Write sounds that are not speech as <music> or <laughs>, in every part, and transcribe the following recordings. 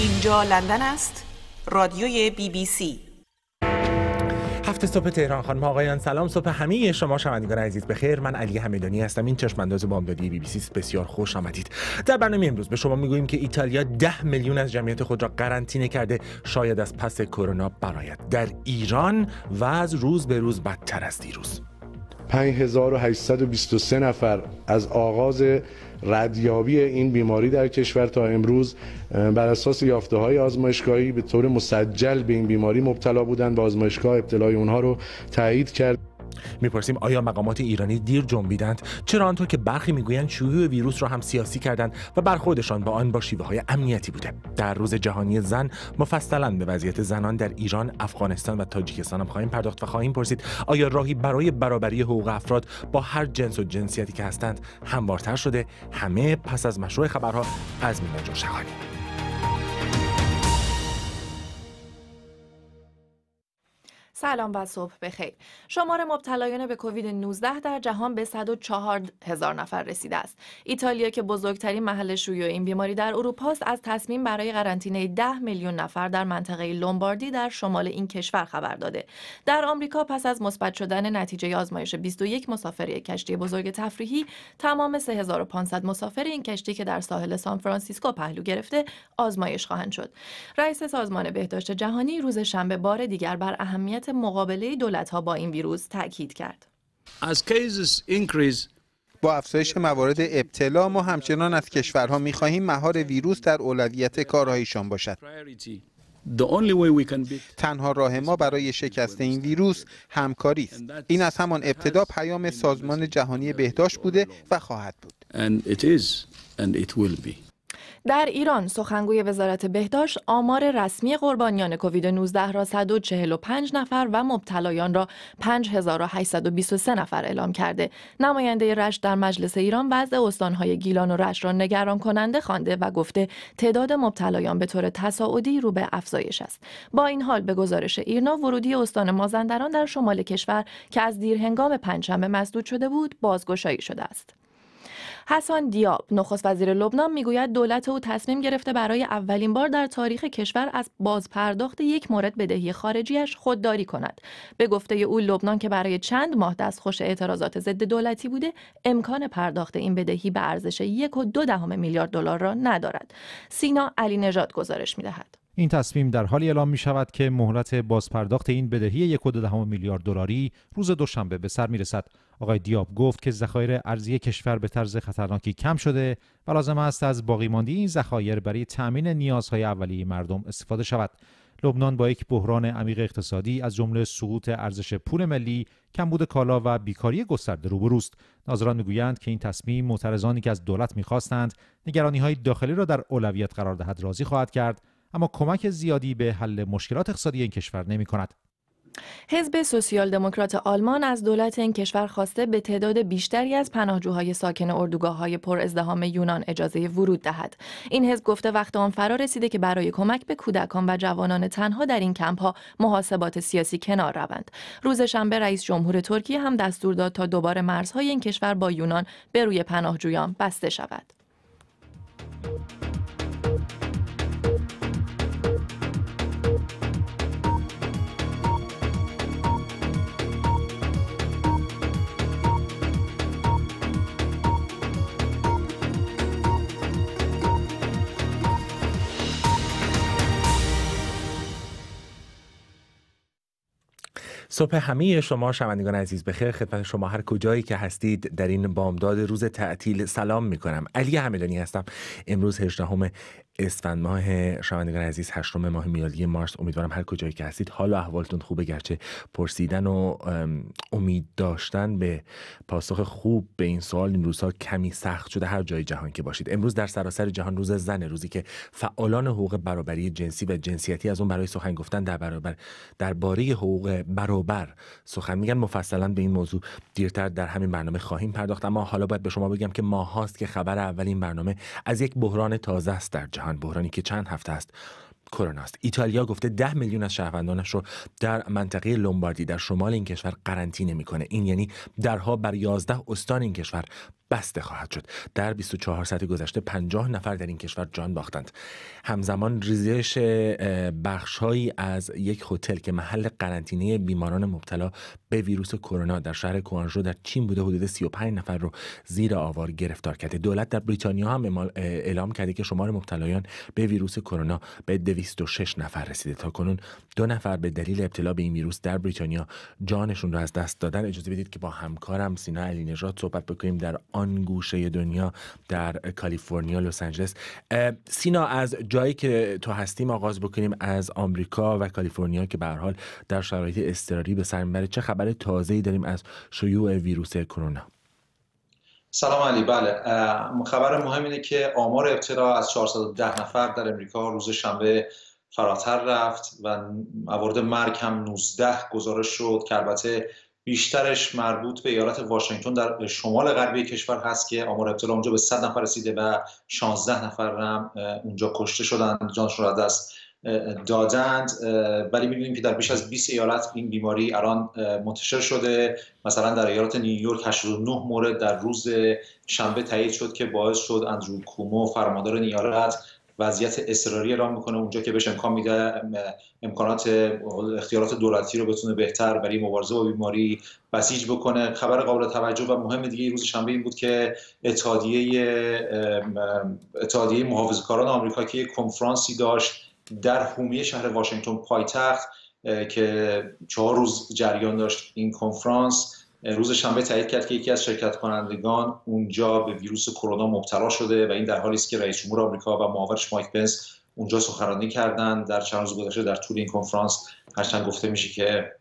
اینجا لندن است رادیوی بی بی سی هفت صبح تهران خانم آقایان سلام صبح همه شما شنوندگان عزیز بخیر من علی همدانی هستم این چشم انداز بامدادی بی بی سی بسیار خوش آمدید در برنامه امروز به شما میگوییم که ایتالیا ده میلیون از جمعیت خود را قرنطینه کرده شاید از پس کرونا برایت در ایران وضع روز به روز بدتر از دیروز 5823 نفر از آغاز ردیابی این بیماری در کشور تا امروز بر اساس یافته های آزمایشگاهی به طور مسجل به این بیماری مبتلا بودند و آزمایشگاه ابتلای اونها رو تایید کرد میپرسیم آیا مقامات ایرانی دیر جنبیدند چرا آنطور که برخی میگویند شیوع ویروس را هم سیاسی کردند و برخوردشان با آن با شیوه های امنیتی بوده در روز جهانی زن مفصلا به وضعیت زنان در ایران افغانستان و تاجیکستان هم خواهیم پرداخت و خواهیم پرسید آیا راهی برای برابری حقوق افراد با هر جنس و جنسیتی که هستند هموارتر شده همه پس از مشروع خبرها از میلاد سلام و صبح بخیر. شمار مبتلایان به کووید 19 در جهان به 104 هزار نفر رسیده است. ایتالیا که بزرگترین محل شیوع این بیماری در اروپا است از تصمیم برای قرنطینه 10 میلیون نفر در منطقه لومباردی در شمال این کشور خبر داده. در آمریکا پس از مثبت شدن نتیجه آزمایش 21 مسافر کشتی بزرگ تفریحی تمام 3500 مسافر این کشتی که در ساحل سانفرانسیسکو پهلو گرفته آزمایش خواهند شد. رئیس سازمان بهداشت جهانی روز شنبه بار دیگر بر اهمیت مقابله دولت ها با این ویروس تاکید کرد. As cases با افزایش موارد ابتلا ما همچنان از کشورها می خواهیم مهار ویروس در اولویت کارهایشان باشد. تنها راه ما برای شکست این ویروس همکاری است. این از همان ابتدا پیام سازمان جهانی بهداشت بوده و خواهد بود. در ایران سخنگوی وزارت بهداشت آمار رسمی قربانیان کووید 19 را 145 نفر و مبتلایان را 5823 نفر اعلام کرده. نماینده رشت در مجلس ایران وضع استانهای گیلان و رشت را نگران کننده خوانده و گفته تعداد مبتلایان به طور تصاعدی رو به افزایش است. با این حال به گزارش ایرنا ورودی استان مازندران در شمال کشور که از دیرهنگام پنجشنبه مسدود شده بود بازگشایی شده است. حسان دیاب نخست وزیر لبنان میگوید دولت او تصمیم گرفته برای اولین بار در تاریخ کشور از بازپرداخت یک مورد بدهی خارجیش خودداری کند به گفته او لبنان که برای چند ماه خوش اعتراضات ضد دولتی بوده امکان پرداخت این بدهی به ارزش یک و دو دهم میلیارد دلار را ندارد سینا علی نژاد گزارش میدهد این تصمیم در حالی اعلام می شود که مهلت بازپرداخت این بدهی یک میلیارد دلاری روز دوشنبه به سر می رسد آقای دیاب گفت که ذخایر ارزی کشور به طرز خطرناکی کم شده و لازم است از باقیماندی این ذخایر برای تأمین نیازهای اولیه مردم استفاده شود لبنان با یک بحران عمیق اقتصادی از جمله سقوط ارزش پول ملی کمبود کالا و بیکاری گسترده روبروست ناظران میگویند که این تصمیم معترضانی که از دولت میخواستند نگرانی های داخلی را در اولویت قرار دهد راضی خواهد کرد اما کمک زیادی به حل مشکلات اقتصادی این کشور نمی حزب سوسیال دموکرات آلمان از دولت این کشور خواسته به تعداد بیشتری از پناهجوهای ساکن اردوگاه های پر ازدهام یونان اجازه ورود دهد این حزب گفته وقت آن فرا رسیده که برای کمک به کودکان و جوانان تنها در این کمپ ها محاسبات سیاسی کنار روند روز شنبه رئیس جمهور ترکیه هم دستور داد تا دوباره مرزهای این کشور با یونان به روی پناهجویان بسته شود صبح همه شما شنوندگان عزیز بخیر خدمت شما هر کجایی که هستید در این بامداد روز تعطیل سلام می کنم علی همدانی هستم امروز 18 اسفند ماه شنوندگان عزیز هشتم ماه میلادی مارس امیدوارم هر کجایی که هستید حال و احوالتون خوبه گرچه پرسیدن و امید داشتن به پاسخ خوب به این سوال این روزها کمی سخت شده هر جای جهان که باشید امروز در سراسر جهان روز زن روزی که فعالان حقوق برابری جنسی و جنسیتی از اون برای سخن گفتن در برابر در درباره حقوق برابر سخن میگن مفصلا به این موضوع دیرتر در همین برنامه خواهیم پرداخت اما حالا باید به شما بگم که ماهاست که خبر اولین برنامه از یک بحران تازه است در جهان جهان که چند هفته است کرونا است ایتالیا گفته ده میلیون از شهروندانش رو در منطقه لومباردی در شمال این کشور قرنطینه میکنه این یعنی درها بر 11 استان این کشور بسته خواهد شد در 24 ساعت گذشته 50 نفر در این کشور جان باختند همزمان ریزش بخشهایی از یک هتل که محل قرنطینه بیماران مبتلا به ویروس کرونا در شهر کوانژو در چین بوده حدود 35 نفر رو زیر آوار گرفتار کرده دولت در بریتانیا هم اعلام کرده که شمار مبتلایان به ویروس کرونا به 206 نفر رسیده تا کنون دو نفر به دلیل ابتلا به این ویروس در بریتانیا جانشون رو از دست دادن اجازه بدید که با همکارم سینا علی صحبت بکنیم در آن گوشه دنیا در کالیفرنیا لس آنجلس سینا از جایی که تو هستیم آغاز بکنیم از آمریکا و کالیفرنیا که به حال در شرایط اضطراری به سر میبره چه خبر ای داریم از شیوع ویروس کرونا سلام علی بله خبر مهم اینه که آمار ابتلا از 410 نفر در امریکا روز شنبه فراتر رفت و موارد مرگ هم 19 گزارش شد که البته بیشترش مربوط به ایالت واشنگتن در شمال غربی کشور هست که آمار ابتلا اونجا به 100 نفر رسیده و 16 نفر هم اونجا کشته شدن جانشون را دست دادند ولی میبینیم که در بیش از 20 ایالت این بیماری الان منتشر شده مثلا در ایالت نیویورک 89 مورد در روز شنبه تایید شد که باعث شد اندرو کومو فرماندار ایالت وضعیت اصراری اعلام میکنه اونجا که بهش امکان میده امکانات اختیارات دولتی رو بتونه بهتر برای مبارزه با بیماری بسیج بکنه خبر قابل توجه و مهم دیگه روز شنبه این بود که اتحادیه اتحادیه محافظه‌کاران آمریکا که یک کنفرانسی داشت در حومی شهر واشنگتن پایتخت که چهار روز جریان داشت این کنفرانس روز شنبه تایید کرد که یکی از شرکت کنندگان اونجا به ویروس کرونا مبتلا شده و این در حالی است که رئیس جمهور آمریکا و معاونش مایک پنس اونجا سخنرانی کردند در چند روز گذشته در طول این کنفرانس هرچند گفته میشه که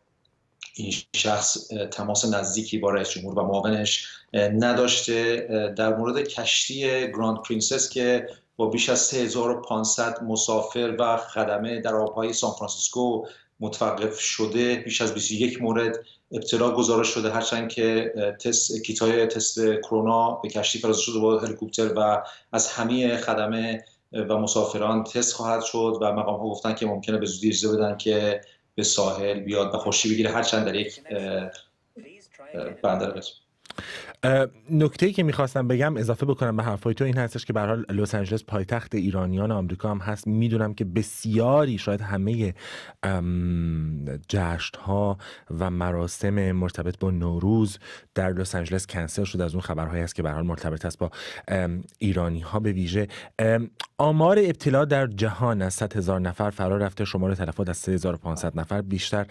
این شخص تماس نزدیکی با رئیس جمهور و معاونش نداشته در مورد کشتی گراند پرینسس که با بیش از 3500 مسافر و خدمه در آبهای سان فرانسیسکو متوقف شده بیش از 21 مورد ابتلا گزارش شده هرچند که تست کیتای تست کرونا به کشتی فرستاده شده با هلیکوپتر و از همه خدمه و مسافران تست خواهد شد و مقام ها گفتن که ممکنه به زودی اجازه بدن که به ساحل بیاد و خوشی بگیره هرچند در یک بندر نکته که میخواستم بگم اضافه بکنم به حرفای تو این هستش که برحال لس آنجلس پایتخت ایرانیان آمریکا هم هست میدونم که بسیاری شاید همه جشت ها و مراسم مرتبط با نوروز در لس آنجلس کنسل شده از اون خبرهایی هست که برحال مرتبط است با ایرانی ها به ویژه آمار ابتلا در جهان از 100 هزار نفر فرار رفته شمار تلفات از 3500 نفر بیشتر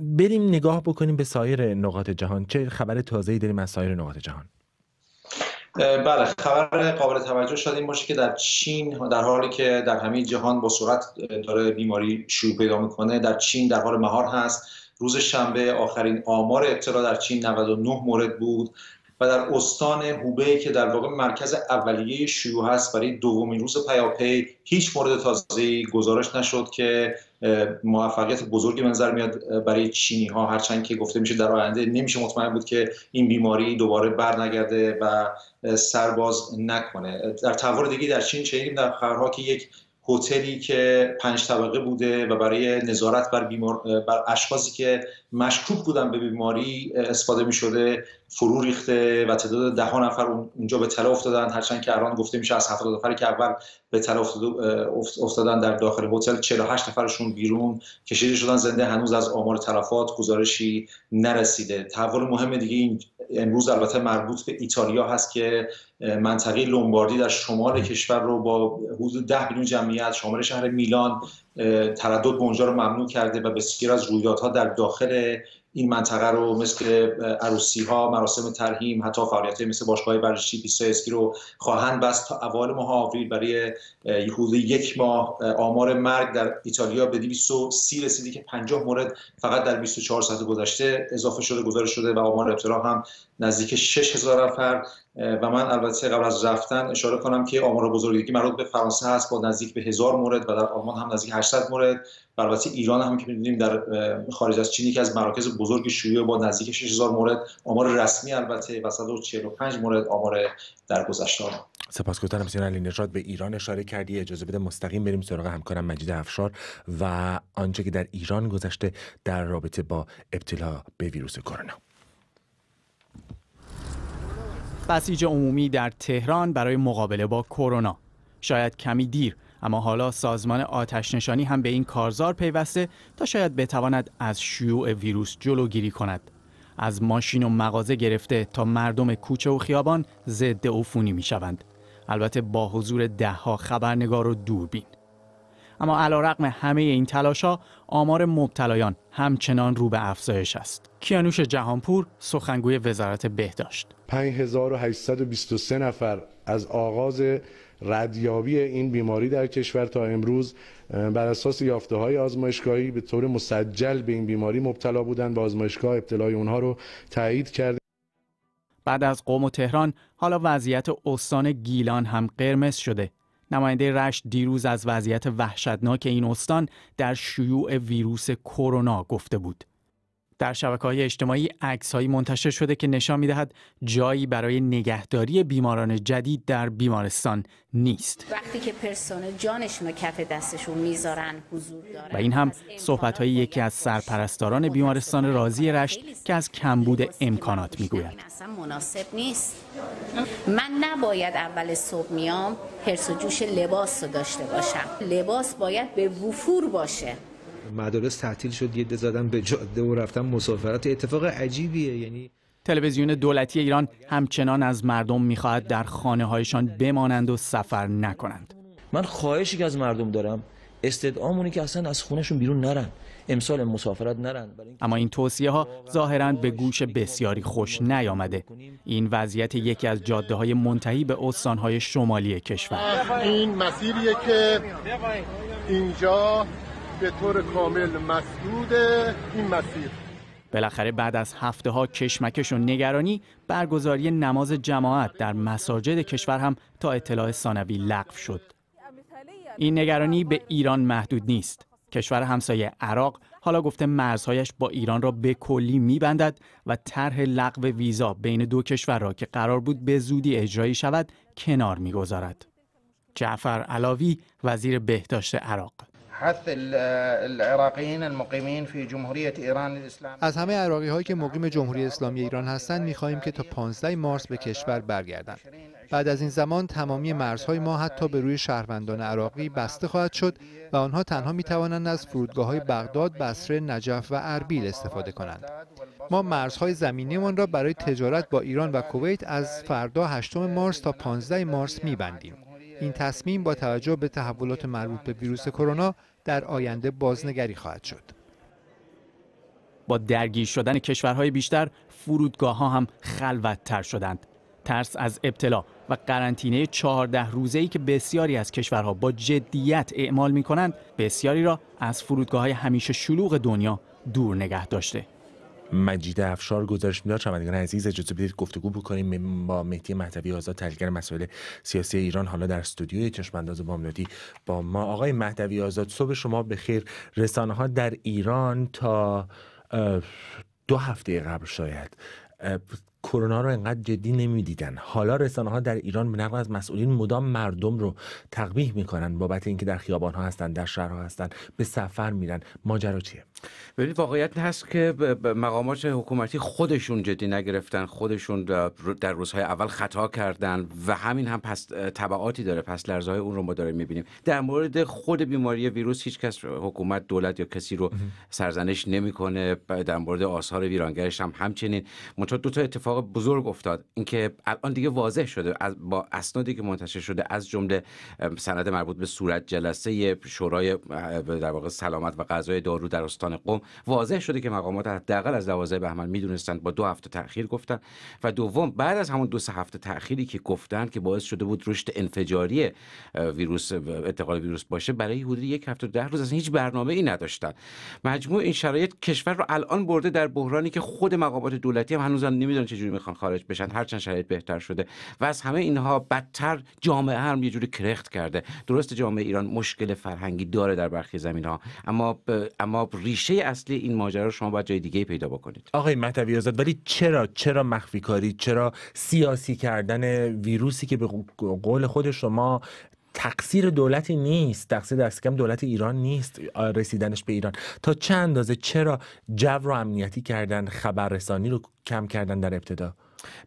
بریم نگاه بکنیم به سایر نقاط جهان چه خبر تازه‌ای داریم از سایر نقاط جهان بله خبر قابل توجه شد این باشه که در چین در حالی که در همه جهان با سرعت داره بیماری شروع پیدا میکنه در چین در حال مهار هست روز شنبه آخرین آمار ابتلا در چین 99 مورد بود و در استان هوبه که در واقع مرکز اولیه شیوع هست برای دومین روز پیاپی هیچ مورد تازه گزارش نشد که موفقیت بزرگی به نظر میاد برای چینی ها هرچند که گفته میشه در آینده نمیشه مطمئن بود که این بیماری دوباره برنگرده و سرباز نکنه در تحور دیگه در چین شنیدیم در خبرها که یک هتلی که پنج طبقه بوده و برای نظارت بر, بیمار... بر اشخاصی که مشکوک بودن به بیماری استفاده می فرو ریخته و تعداد ده ها نفر اونجا به تله افتادن هرچند که الان گفته میشه از 70 نفری که اول به طلا افتادن در داخل هتل 48 نفرشون بیرون کشیده شدن زنده هنوز از آمار تلفات گزارشی نرسیده تحول مهم دیگه این امروز البته مربوط به ایتالیا هست که منطقه لومباردی در شمال کشور رو با حدود 10 میلیون جمعیت شامل شهر میلان تردد به اونجا رو ممنوع کرده و بسیار از رویدادها در داخل این منطقه رو مثل عروسی ها مراسم ترهیم حتی فعالیت مثل باشگاه ورزشی 23 اسکی رو خواهند بست تا اوایل ماه آوریل برای حدود یک ماه آمار مرگ در ایتالیا به 230 رسیده که 50 مورد فقط در 24 ساعت گذشته اضافه شده گزارش شده و آمار ابتلا هم نزدیک 6000 نفر و من البته قبل از رفتن اشاره کنم که آمار بزرگی مربوط به فرانسه هست با نزدیک به هزار مورد و در آلمان هم نزدیک 800 مورد و البته ایران هم که می‌دونیم در خارج از چینی که از مراکز بزرگ شیوع با نزدیک 6000 مورد آمار رسمی البته و 145 مورد آمار در گذشته سپاسگزارم سینا علی نژاد به ایران اشاره کردی اجازه بده مستقیم بریم سراغ همکارم مجید افشار و آنچه که در ایران گذشته در رابطه با ابتلا به ویروس کرونا بسیج عمومی در تهران برای مقابله با کرونا شاید کمی دیر اما حالا سازمان آتش نشانی هم به این کارزار پیوسته تا شاید بتواند از شیوع ویروس جلوگیری کند از ماشین و مغازه گرفته تا مردم کوچه و خیابان ضد عفونی می شوند البته با حضور دهها خبرنگار و دوربین اما علیرغم همه این تلاشا آمار مبتلایان همچنان رو به افزایش است کیانوش جهانپور سخنگوی وزارت بهداشت 5823 نفر از آغاز ردیابی این بیماری در کشور تا امروز بر اساس یافته های آزمایشگاهی به طور مسجل به این بیماری مبتلا بودند و آزمایشگاه ابتلای اونها رو تایید کرد بعد از قوم و تهران حالا وضعیت استان گیلان هم قرمز شده نماینده رشت دیروز از وضعیت وحشتناک این استان در شیوع ویروس کرونا گفته بود در شبکه های اجتماعی هایی منتشر شده که نشان میدهد جایی برای نگهداری بیماران جدید در بیمارستان نیست وقتی که پرسنل جانشون کف دستشون میذارن حضور دارن و این هم صحبت های یکی از سرپرستاران بیمارستان رازی رشت که از کمبود امکانات یعنی میگوید اصلا مناسب نیست من نباید اول صبح میام پرس و جوش لباس رو داشته باشم لباس باید به وفور باشه مدارس تعطیل شد یه به جاده و رفتن مسافرت اتفاق عجیبیه یعنی تلویزیون دولتی ایران همچنان از مردم میخواهد در خانه هایشان بمانند و سفر نکنند من خواهشی که از مردم دارم استدعامونی که اصلا از خونشون بیرون نرن امسال مسافرت نرن اما این توصیه ها ظاهرا به گوش بسیاری خوش نیامده این وضعیت یکی از جاده های منتهی به استان های شمالی کشور این مسیریه که اینجا به طور کامل مسدود این مسیر بالاخره بعد از هفته ها کشمکش و نگرانی برگزاری نماز جماعت در مساجد کشور هم تا اطلاع ثانوی لغو شد این نگرانی به ایران محدود نیست کشور همسایه عراق حالا گفته مرزهایش با ایران را به کلی میبندد و طرح لغو ویزا بین دو کشور را که قرار بود به زودی اجرایی شود کنار میگذارد جعفر علاوی وزیر بهداشت عراق حث العراقیین المقیمین فی از همه عراقی هایی که مقیم جمهوری اسلامی ایران هستند میخواهیم که تا 15 مارس به کشور برگردند بعد از این زمان تمامی مرزهای ما حتی به روی شهروندان عراقی بسته خواهد شد و آنها تنها می توانند از فرودگاه های بغداد، بصره، نجف و اربیل استفاده کنند. ما مرزهای زمینیمان را برای تجارت با ایران و کویت از فردا 8 مارس تا 15 مارس می بندیم. این تصمیم با توجه به تحولات مربوط به ویروس کرونا در آینده بازنگری خواهد شد. با درگیر شدن کشورهای بیشتر فرودگاه ها هم خلوتتر شدند. ترس از ابتلا و قرنطینه 14 روزه ای که بسیاری از کشورها با جدیت اعمال می کنند بسیاری را از فرودگاه های همیشه شلوغ دنیا دور نگه داشته. مجید افشار گزارش میداد شنوندگان عزیز اجازه بدید گفتگو بکنیم با مهدی مهدوی آزاد تحلیلگر مسائل سیاسی ایران حالا در استودیوی چشمانداز بامدادی با ما آقای مهدوی آزاد صبح شما بخیر رسانه ها در ایران تا دو هفته قبل شاید کرونا رو انقدر جدی نمیدیدن حالا رسانه ها در ایران به نقل از مسئولین مدام مردم رو تقبیح میکنن بابت اینکه در خیابان ها هستن در شهرها هستن به سفر میرن ماجرا چیه ببینید واقعیت هست که مقامات حکومتی خودشون جدی نگرفتن خودشون در روزهای اول خطا کردن و همین هم پس تبعاتی داره پس لرزهای اون رو ما داریم میبینیم در مورد خود بیماری ویروس هیچ کس حکومت دولت یا کسی رو سرزنش نمیکنه در مورد آثار ویرانگرش هم همچنین منتها دو تا اتفاق بزرگ افتاد اینکه الان دیگه واضح شده از با اسنادی که منتشر شده از جمله سند مربوط به صورت جلسه شورای در واقع سلامت و غذای دارو در استان واضح شده که مقامات حداقل از 12 بهمن میدونستند با دو هفته تاخیر گفتن و دوم بعد از همون دو سه هفته تاخیری که گفتن که باعث شده بود رشد انفجاری ویروس انتقال ویروس باشه برای حدود یک هفته ده روز اصلا هیچ برنامه ای نداشتن مجموع این شرایط کشور رو الان برده در بحرانی که خود مقامات دولتی هم هنوزم نمیدونن چجوری میخوان خارج بشن هرچند شرایط بهتر شده و از همه اینها بدتر جامعه هم یه جوری کرخت کرده درست جامعه ایران مشکل فرهنگی داره در برخی زمین ها اما اما ریش ریشه اصلی این ماجرا رو شما باید جای دیگه پیدا بکنید آقای مهدوی آزاد ولی چرا چرا مخفی کاری چرا سیاسی کردن ویروسی که به قول خود شما تقصیر دولتی نیست تقصیر دست کم دولت ایران نیست رسیدنش به ایران تا چه اندازه چرا جو رو امنیتی کردن خبررسانی رو کم کردن در ابتدا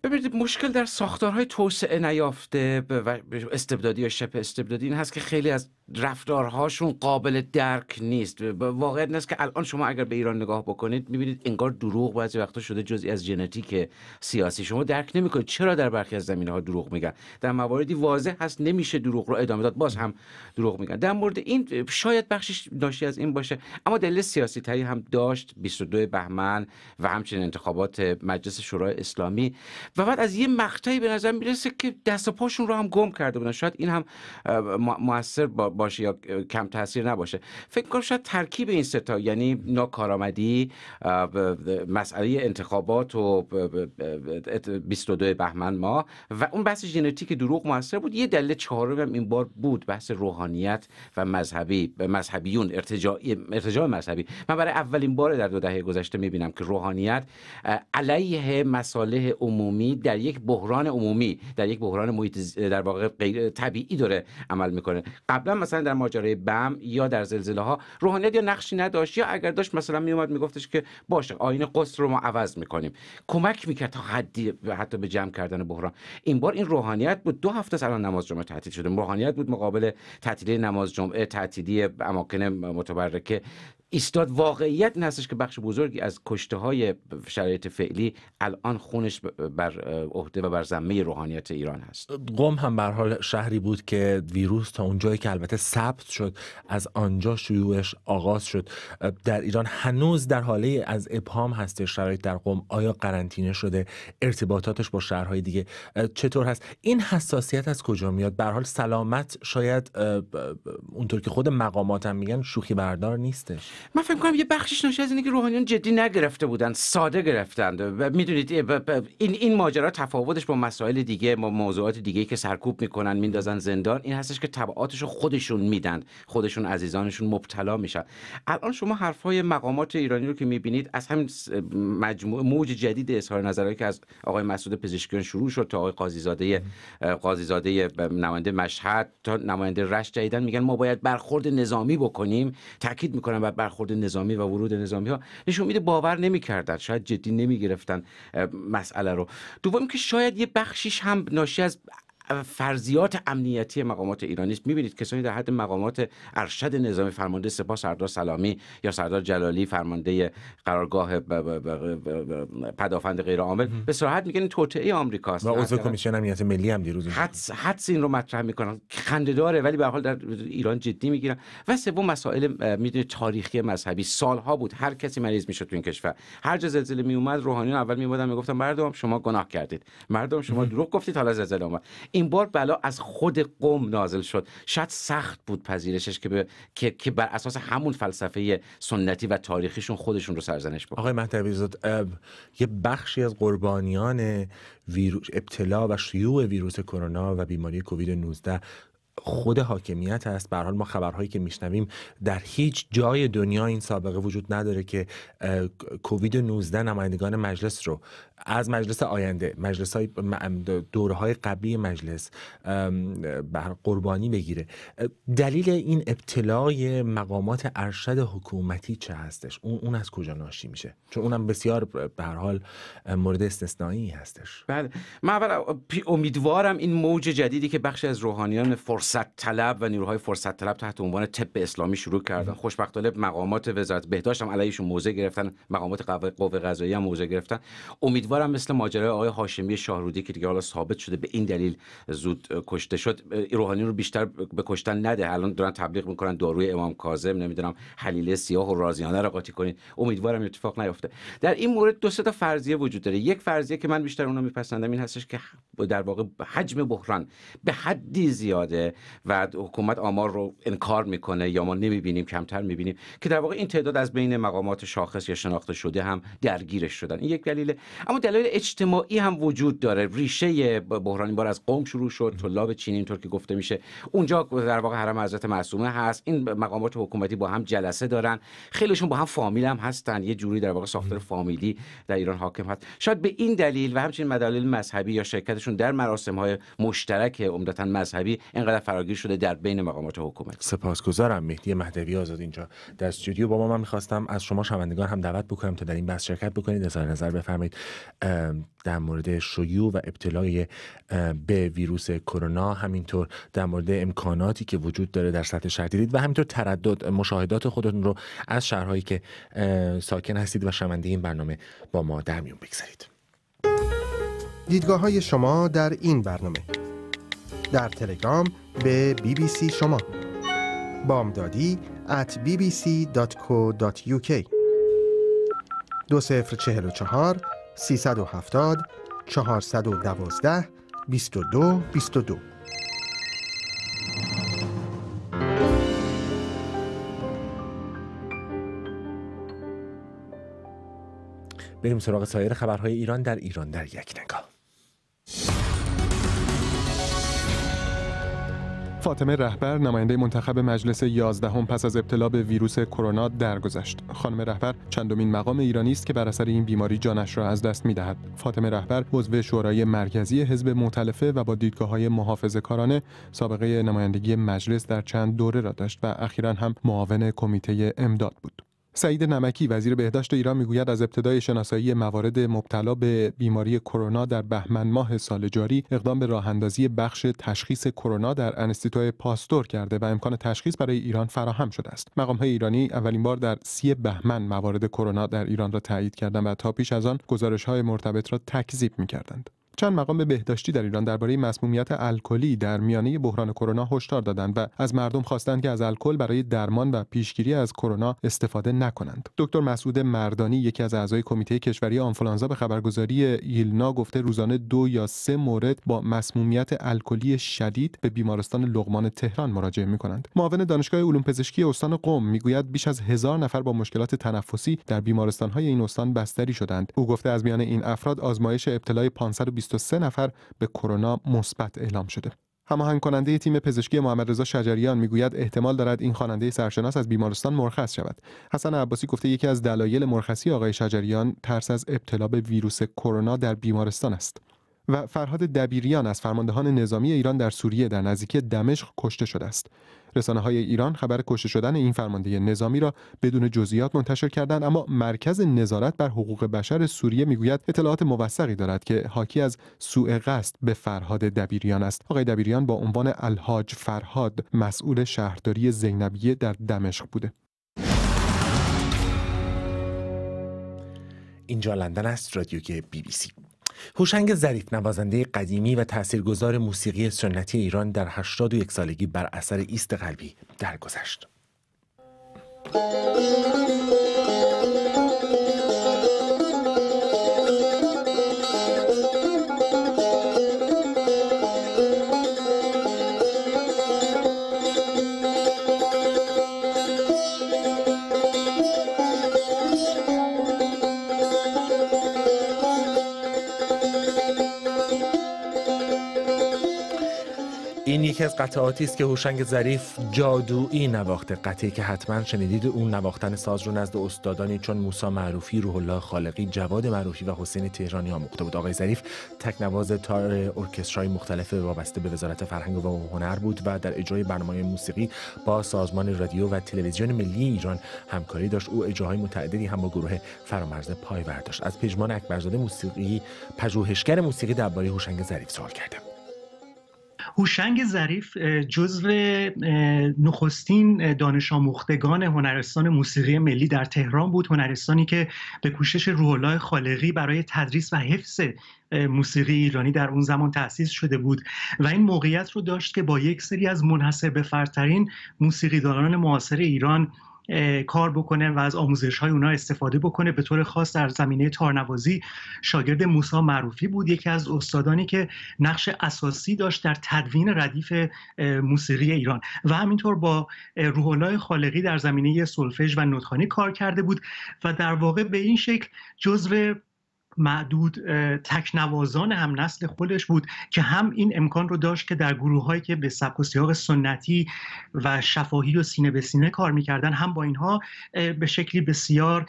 ببینید مشکل در ساختارهای توسعه نیافته و استبدادی یا شبه استبدادی این هست که خیلی از رفتارهاشون قابل درک نیست واقعیت نیست که الان شما اگر به ایران نگاه بکنید میبینید انگار دروغ بعضی وقتا شده جزئی از ژنتیک سیاسی شما درک نمیکنید چرا در برخی از زمینه ها دروغ میگن در مواردی واضح هست نمیشه دروغ رو ادامه داد باز هم دروغ میگن در مورد این شاید بخشش ناشی از این باشه اما دلیل سیاسی تری هم داشت 22 بهمن و همچنین انتخابات مجلس شورای اسلامی و بعد از یه مقطعی به نظر میرسه که دست و پاشون رو هم گم کرده بودن شاید این هم موثر باشه یا کم تاثیر نباشه فکر کنم شاید ترکیب این ستا یعنی ناکارآمدی مسئله انتخابات و 22 بهمن ما و اون بحث ژنتیک دروغ موثر بود یه دلیل چهارم هم این بار بود بحث روحانیت و مذهبی مذهبیون ارتجاع مذهبی من برای اولین بار در دو دهه گذشته میبینم که روحانیت علیه مصالح عمومی در یک بحران عمومی در یک بحران محیط در واقع غیر طبیعی داره عمل میکنه قبلا مثلا در ماجرای بم یا در زلزله ها روحانیت یا نقشی نداشت یا اگر داشت مثلا میومد میگفتش که باشه آین قصر رو ما عوض میکنیم کمک میکرد تا حدی حتی به جمع کردن بحران این بار این روحانیت بود دو هفته الان نماز جمعه تعطیل شده روحانیت بود مقابل تعطیلی نماز جمعه تعطیلی اماکن متبرکه ایستاد واقعیت این هستش که بخش بزرگی از کشته های شرایط فعلی الان خونش بر عهده و بر زمه روحانیت ایران هست قم هم بر حال شهری بود که ویروس تا اونجایی که البته ثبت شد از آنجا شیوعش آغاز شد در ایران هنوز در حاله از ابهام هست شرایط در قم آیا قرنطینه شده ارتباطاتش با شهرهای دیگه چطور هست این حساسیت از کجا میاد به حال سلامت شاید اونطور که خود مقامات هم میگن شوخی بردار نیستش من فکر کنم یه بخشش ناشی از اینه که روحانیون جدی نگرفته بودن ساده گرفتند و میدونید این این ماجرا تفاوتش با مسائل دیگه با موضوعات دیگه که سرکوب میکنن میندازن زندان این هستش که تبعاتش رو خودشون میدن خودشون عزیزانشون مبتلا میشن الان شما حرفای مقامات ایرانی رو که میبینید از همین مجموع موج جدید اظهار نظرهایی که از آقای مسعود پزشکیان شروع شد تا آقای قاضی زاده نماینده مشهد تا نماینده رشت جدیدن میگن ما باید برخورد نظامی بکنیم تاکید میکنن بر برخورد نظامی و ورود نظامی ها نشون میده باور نمیکردن شاید جدی نمیگرفتن مسئله رو دوم که شاید یه بخشیش هم ناشی از فرضیات امنیتی مقامات ایرانی است میبینید کسانی در حد مقامات ارشد نظام فرمانده سپاه سردار سلامی یا سردار جلالی فرمانده قرارگاه پدافند غیر عامل به صراحت میگن توطئه آمریکاست و عضو کمیسیون امنیت ملی هم دیروز حدس حدس این رو مطرح میکنن خنده داره ولی به حال در ایران جدی میگیرن و سوم مسائل میدونه تاریخی مذهبی سالها بود هر کسی مریض میشد تو این کشور هر جا زلزله می اومد روحانیون اول میومدن میگفتن مردم شما گناه کردید مردم شما <laughs> دروغ گفتید حالا زلزله اومد این بار بلا از خود قوم نازل شد شاید سخت بود پذیرشش که, که... بر اساس همون فلسفه سنتی و تاریخیشون خودشون رو سرزنش بود آقای مهدوی زاد یه بخشی از قربانیان ویروس ابتلا و شیوع ویروس کرونا و بیماری کووید 19 خود حاکمیت است به حال ما خبرهایی که میشنویم در هیچ جای دنیا این سابقه وجود نداره که کووید 19 نمایندگان مجلس رو از مجلس آینده مجلس های دوره های قبلی مجلس قربانی بگیره دلیل این ابتلای مقامات ارشد حکومتی چه هستش اون از کجا ناشی میشه چون اونم بسیار به حال مورد استثنایی هستش بله من اول امیدوارم این موج جدیدی که بخش از روحانیان فرس فرصت طلب و نیروهای فرصت طلب تحت عنوان طب اسلامی شروع کردن خوشبختانه مقامات وزارت بهداشت هم علیهشون موضع گرفتن مقامات قوه قضاییه هم موضع گرفتن امیدوارم مثل ماجرای آقای هاشمی شاهرودی که دیگه حالا ثابت شده به این دلیل زود کشته شد روحانی رو بیشتر به کشتن نده الان دارن تبلیغ میکنن داروی امام کاظم نمیدونم حلیله سیاه و رازیانه رو قاطی کنید امیدوارم اتفاق نیفته در این مورد دو سه تا فرضیه وجود داره یک فرضیه که من بیشتر اونو میپسندم این هستش که در واقع حجم بحران به حدی زیاده و حکومت آمار رو انکار میکنه یا ما نمیبینیم کمتر میبینیم که در واقع این تعداد از بین مقامات شاخص یا شناخته شده هم درگیرش شدن این یک دلیله اما دلایل اجتماعی هم وجود داره ریشه بحران بار از قوم شروع شد طلاب چینی اینطور که گفته میشه اونجا در واقع حرم حضرت معصومه هست این مقامات حکومتی با هم جلسه دارن خیلیشون با هم فامیل هم هستن یه جوری در واقع ساختار فامیلی در ایران حاکم هست شاید به این دلیل و همچنین مدلیل مذهبی یا شرکتشون در مراسم های مشترک عمدتا مذهبی اینقدر فراگیر شده در بین مقامات حکومت سپاسگزارم مهدی مهدوی آزاد اینجا در استودیو با ما من میخواستم از شما شنوندگان هم دعوت بکنم تا در این بحث شرکت بکنید اظهار نظر بفرمایید در مورد شیوع و ابتلای به ویروس کرونا همینطور در مورد امکاناتی که وجود داره در سطح شهر دیدید و همینطور تردد مشاهدات خودتون رو از شهرهایی که ساکن هستید و شنونده این برنامه با ما در میون بگذارید دیدگاه های شما در این برنامه در تلگرام به بی بی سی شما بامدادی at bbc.co.uk دو سفر چهل و چهار سی سد و هفتاد چهار سد و دوازده بیست و دو بیست و دو بریم سراغ سایر خبرهای ایران در ایران در یک نگاه فاطمه رهبر نماینده منتخب مجلس 11 هم پس از ابتلا به ویروس کرونا درگذشت. خانم رهبر چندمین مقام ایرانی است که بر اثر این بیماری جانش را از دست میدهد. فاطمه رهبر عضو شورای مرکزی حزب مؤتلفه و با دیدگاه های محافظه کارانه سابقه نمایندگی مجلس در چند دوره را داشت و اخیرا هم معاون کمیته امداد بود. سعید نمکی وزیر بهداشت ایران میگوید از ابتدای شناسایی موارد مبتلا به بیماری کرونا در بهمن ماه سال جاری اقدام به راه اندازی بخش تشخیص کرونا در انستیتوی پاستور کرده و امکان تشخیص برای ایران فراهم شده است مقام های ایرانی اولین بار در سی بهمن موارد کرونا در ایران را تایید کردند و تا پیش از آن گزارش های مرتبط را تکذیب میکردند چند مقام بهداشتی در ایران درباره مسمومیت الکلی در میانه بحران کرونا هشدار دادند و از مردم خواستند که از الکل برای درمان و پیشگیری از کرونا استفاده نکنند. دکتر مسعود مردانی یکی از اعضای کمیته کشوری آنفولانزا به خبرگزاری ایلنا گفته روزانه دو یا سه مورد با مسمومیت الکلی شدید به بیمارستان لغمان تهران مراجعه می کنند. معاون دانشگاه علوم پزشکی استان قم میگوید بیش از هزار نفر با مشکلات تنفسی در بیمارستان های این استان بستری شدند. او گفته از میان این افراد آزمایش ابتلای 500 23 نفر به کرونا مثبت اعلام شده. هماهنگ کننده تیم پزشکی محمد رضا شجریان میگوید احتمال دارد این خواننده سرشناس از بیمارستان مرخص شود. حسن عباسی گفته یکی از دلایل مرخصی آقای شجریان ترس از ابتلا به ویروس کرونا در بیمارستان است. و فرهاد دبیریان از فرماندهان نظامی ایران در سوریه در نزدیکی دمشق کشته شده است. رسانه های ایران خبر کشته شدن این فرمانده نظامی را بدون جزئیات منتشر کردند اما مرکز نظارت بر حقوق بشر سوریه میگوید اطلاعات موثقی دارد که حاکی از سوء قصد به فرهاد دبیریان است آقای دبیریان با عنوان الحاج فرهاد مسئول شهرداری زینبیه در دمشق بوده اینجا لندن است رادیو بی بی سی هوشنگ ظریف نوازنده قدیمی و تاثیرگذار موسیقی سنتی ایران در 81 سالگی بر اثر ایست قلبی درگذشت. یکی از قطعاتی است که هوشنگ ظریف جادویی نواخته قطعی که حتما شنیدید اون نواختن ساز رو نزد استادانی چون موسا معروفی روح الله خالقی جواد معروفی و حسین تهرانی آموخته بود آقای ظریف تکنواز تار ارکسترای مختلف وابسته به وزارت فرهنگ و هنر بود و در اجرای برنامه موسیقی با سازمان رادیو و تلویزیون ملی ایران همکاری داشت او اجراهای متعددی هم با گروه فرامرز پای برداشت از پژمان اکبرزاده موسیقی پژوهشگر موسیقی درباره هوشنگ ظریف سوال کردم هوشنگ ظریف جزو نخستین دانش آموختگان هنرستان موسیقی ملی در تهران بود هنرستانی که به کوشش روح الله خالقی برای تدریس و حفظ موسیقی ایرانی در اون زمان تأسیس شده بود و این موقعیت رو داشت که با یک سری از منحصر به فردترین داران معاصر ایران کار بکنه و از آموزش های اونا استفاده بکنه به طور خاص در زمینه تارنوازی شاگرد موسا معروفی بود یکی از استادانی که نقش اساسی داشت در تدوین ردیف موسیقی ایران و همینطور با روح خالقی در زمینه سلفش و نوتخانی کار کرده بود و در واقع به این شکل جزو معدود تکنوازان هم نسل خودش بود که هم این امکان رو داشت که در گروه هایی که به سبک و سیاق سنتی و شفاهی و سینه به سینه کار میکردن هم با اینها به شکلی بسیار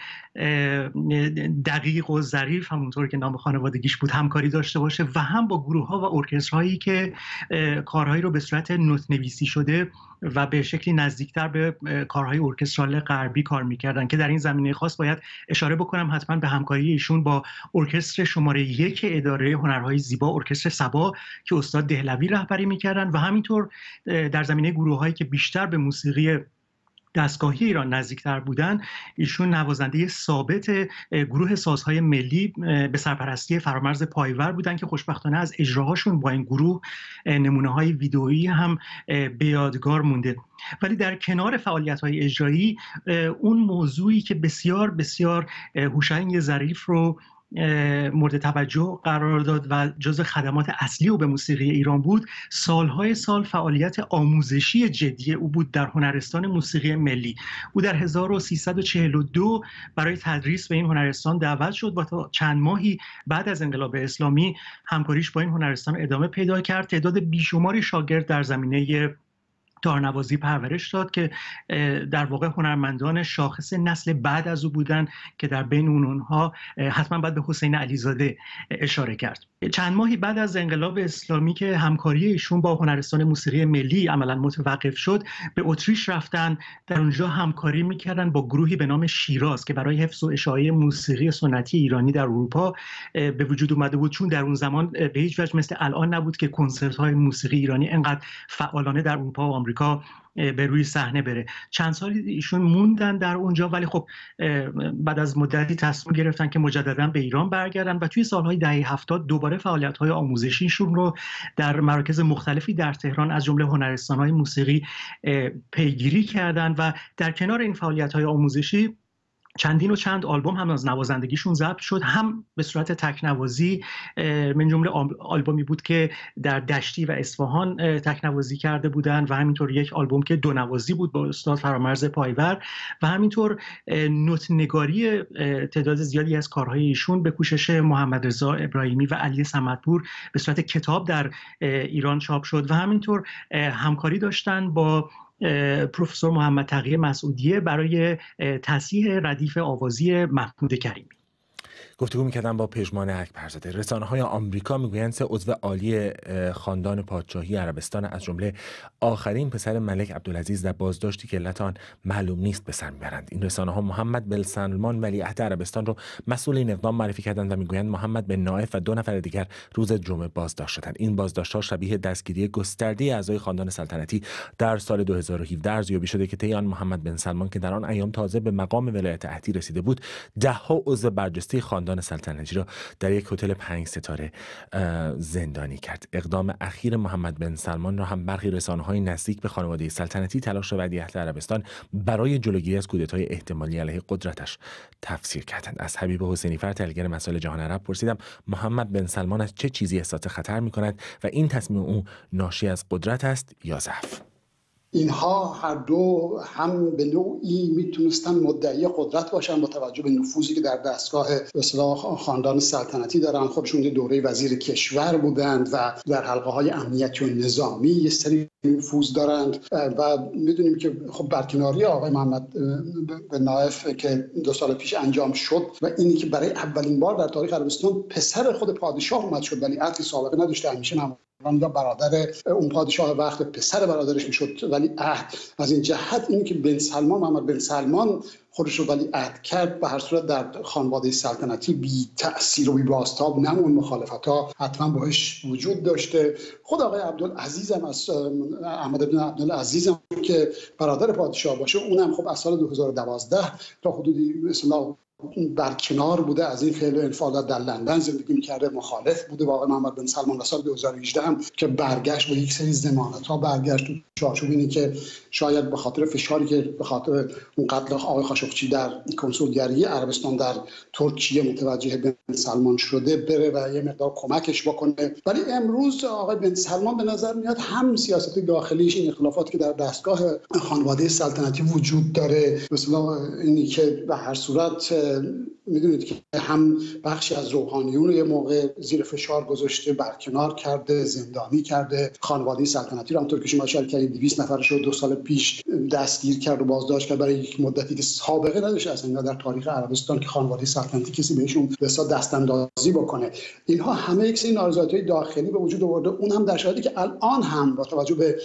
دقیق و ظریف همونطور که نام خانوادگیش بود همکاری داشته باشه و هم با گروه ها و ارکسترهایی که کارهایی رو به صورت نوت نویسی شده و به شکلی نزدیکتر به کارهای ارکسترال غربی کار میکردن که در این زمینه خاص باید اشاره بکنم حتما به همکاری ایشون با ارکستر شماره یک اداره هنرهای زیبا ارکستر سبا که استاد دهلوی رهبری میکردن و همینطور در زمینه هایی که بیشتر به موسیقی دستگاهی ایران نزدیکتر بودن ایشون نوازنده ثابت گروه سازهای ملی به سرپرستی فرامرز پایور بودن که خوشبختانه از اجراهاشون با این گروه نمونه های ویدئویی هم به یادگار مونده ولی در کنار فعالیت های اجرایی اون موضوعی که بسیار بسیار هوشنگ ظریف رو مورد توجه قرار داد و جز خدمات اصلی او به موسیقی ایران بود سالهای سال فعالیت آموزشی جدی او بود در هنرستان موسیقی ملی او در 1342 برای تدریس به این هنرستان دعوت شد و تا چند ماهی بعد از انقلاب اسلامی همکاریش با این هنرستان ادامه پیدا کرد تعداد بیشماری شاگرد در زمینه تارنوازی پرورش داد که در واقع هنرمندان شاخص نسل بعد از او بودن که در بین اون اونها حتما بعد به حسین علیزاده اشاره کرد چند ماهی بعد از انقلاب اسلامی که همکاری ایشون با هنرستان موسیقی ملی عملا متوقف شد به اتریش رفتن در اونجا همکاری میکردن با گروهی به نام شیراز که برای حفظ و اشاعه موسیقی سنتی ایرانی در اروپا به وجود اومده بود چون در اون زمان به هیچ وجه مثل الان نبود که کنسرت های موسیقی ایرانی انقدر فعالانه در اروپا آمریکا به روی صحنه بره چند سالی ایشون موندن در اونجا ولی خب بعد از مدتی تصمیم گرفتن که مجددا به ایران برگردن و توی سالهای دهه هفتاد دوباره فعالیت‌های آموزشیشون رو در مراکز مختلفی در تهران از جمله هنرستان‌های موسیقی پیگیری کردن و در کنار این فعالیت‌های آموزشی چندین و چند آلبوم هم از نوازندگیشون ضبط شد هم به صورت تکنوازی من جمله آلبومی بود که در دشتی و اصفهان تکنوازی کرده بودن و همینطور یک آلبوم که دو نوازی بود با استاد فرامرز پایور و همینطور نوت نگاری تعداد زیادی از کارهای ایشون به کوشش محمد رضا ابراهیمی و علی صمدپور به صورت کتاب در ایران چاپ شد و همینطور همکاری داشتن با پروفسور محمد تقیه مسعودیه برای تصحیح ردیف آوازی محمود کریمی گفتگو میکردم با پژمان اکبرزاده رسانه های آمریکا میگویند سه عضو عالی خاندان پادشاهی عربستان از جمله آخرین پسر ملک عبدالعزیز در بازداشتی که علت معلوم نیست به سر میبرند این رسانه ها محمد بن سلمان ولیعهد عربستان رو مسئول این اقدام معرفی کردند و میگویند محمد بن ناف و دو نفر دیگر روز جمعه بازداشت شدند این بازداشت شبیه دستگیری گسترده اعضای خاندان سلطنتی در سال 2017 ارزیابی شده که طی آن محمد بن سلمان که در آن ایام تازه به مقام ولایت عهدی رسیده بود دهها عضو برجسته خاندان سلطنتی را در یک هتل پنج ستاره زندانی کرد اقدام اخیر محمد بن سلمان را هم برخی رسانه های نزدیک به خانواده سلطنتی تلاش ودیعت عربستان برای جلوگیری از کودتای احتمالی علیه قدرتش تفسیر کردند از حبیب حسینی فر تحلیلگر مسائل جهان عرب پرسیدم محمد بن سلمان از چه چیزی احساس خطر می کند و این تصمیم او ناشی از قدرت است یا ضعف اینها هر دو هم به نوعی میتونستن مدعی قدرت باشن با توجه به نفوذی که در دستگاه اصلاح خاندان سلطنتی دارن خودشون در دوره وزیر کشور بودند و در حلقه های امنیتی و نظامی یه سری نفوذ دارند و میدونیم که خب برکناری آقای محمد به نایف که دو سال پیش انجام شد و اینی که برای اولین بار در تاریخ عربستان پسر خود پادشاه اومد شد ولی عطی سابقه نداشته همیشه یا برادر اون پادشاه وقت پسر برادرش میشد ولی عهد از این جهت اینکه که بن سلمان محمد بن سلمان خودش رو ولی عهد کرد به هر صورت در خانواده سلطنتی بی تاثیر و بی باستاب نمون مخالفت ها حتما باش وجود داشته خود آقای عبدالعزیز از احمد بن عبدالعزیز که برادر پادشاه باشه اونم خب از سال 2012 تا حدودی مثلا بر کنار بوده از این فعل انفعال در لندن زندگی میکرده مخالف بوده با آقای محمد بن سلمان و سال 2018 هم که برگشت با یک سری زمانت ها برگشت تو چارچوب اینه که شاید به خاطر فشاری که به خاطر اون قتل آقای خاشقچی در کنسولگری عربستان در ترکیه متوجه بن سلمان شده بره و یه مقدار کمکش بکنه ولی امروز آقای بن سلمان به نظر میاد هم سیاست داخلیش این اختلافات که در دستگاه خانواده سلطنتی وجود داره مثلا اینی که به هر صورت میدونید که هم بخشی از روحانیون رو یه موقع زیر فشار گذاشته برکنار کرده زندانی کرده خانواده سلطنتی رو همطور که شما اشاره کردید 200 نفرش رو دو سال پیش دستگیر کرد و بازداشت کرد برای یک مدتی که سابقه نداشته اصلا در تاریخ عربستان که خانواده سلطنتی کسی بهشون بسا دستاندازی بکنه اینها همه یک سری نارضایتی داخلی به وجود آورده اون هم در شرایطی که الان هم با توجه به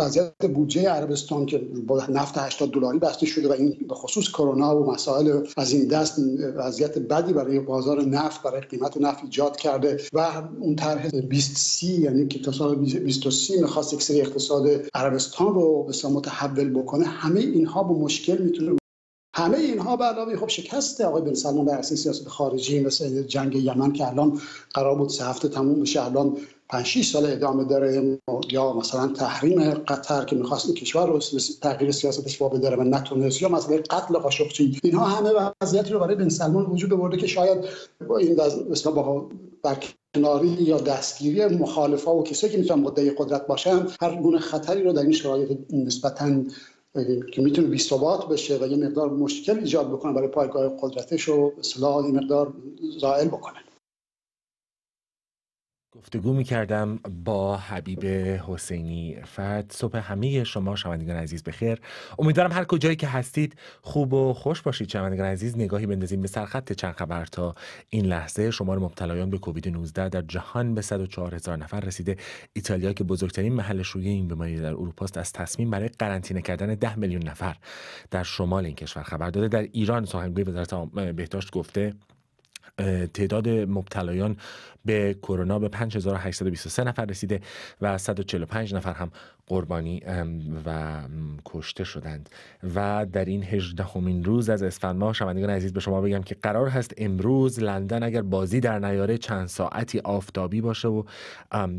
وضعیت بودجه عربستان که با نفت 80 دلاری بسته شده و این به خصوص کرونا و مسائل از این دست وضعیت بدی برای بازار نفت برای قیمت نفت ایجاد کرده و اون طرح سی یعنی که تا سال 2030 میخواست یک اقتصاد عربستان رو به متحول بکنه همه اینها به مشکل میتونه همه اینها به علاوه خب شکست آقای بن سلمان در سیاست خارجی مثل جنگ یمن که الان قرار بود سه هفته تموم بشه الان 5 سال ادامه داره یا مثلا تحریم قطر که میخواست کشور رو تغییر سیاستش وابه داره و نتونست یا مسئله قتل قاشقچی اینها همه وضعیتی رو برای بن سلمان وجود آورده که شاید با این مثلا با برکناری یا دستگیری مخالفا و کسی که میتونن مدعی قدرت باشن هر گونه خطری رو در این شرایط نسبتاً که میتونه بی ثبات بشه و یه مقدار مشکل ایجاد بکنه برای پایگاه قدرتش و اصلاح این مقدار زائل بکنه گفتگو می کردم با حبیب حسینی فرد صبح همه شما شنوندگان عزیز بخیر امیدوارم هر کجایی که هستید خوب و خوش باشید شنوندگان عزیز نگاهی بندازیم به سرخط چند خبر تا این لحظه شمار مبتلایان به کووید 19 در جهان به 104 هزار نفر رسیده ایتالیا که بزرگترین محل شیوع این بیماری در اروپا است از تصمیم برای قرنطینه کردن 10 میلیون نفر در شمال این کشور خبر داده در ایران سخنگوی وزارت بهداشت گفته تعداد مبتلایان به کرونا به 5823 نفر رسیده و 145 نفر هم قربانی و کشته شدند و در این هجدهمین روز از اسفند ماه شنوندگان عزیز به شما بگم که قرار هست امروز لندن اگر بازی در نیاره چند ساعتی آفتابی باشه و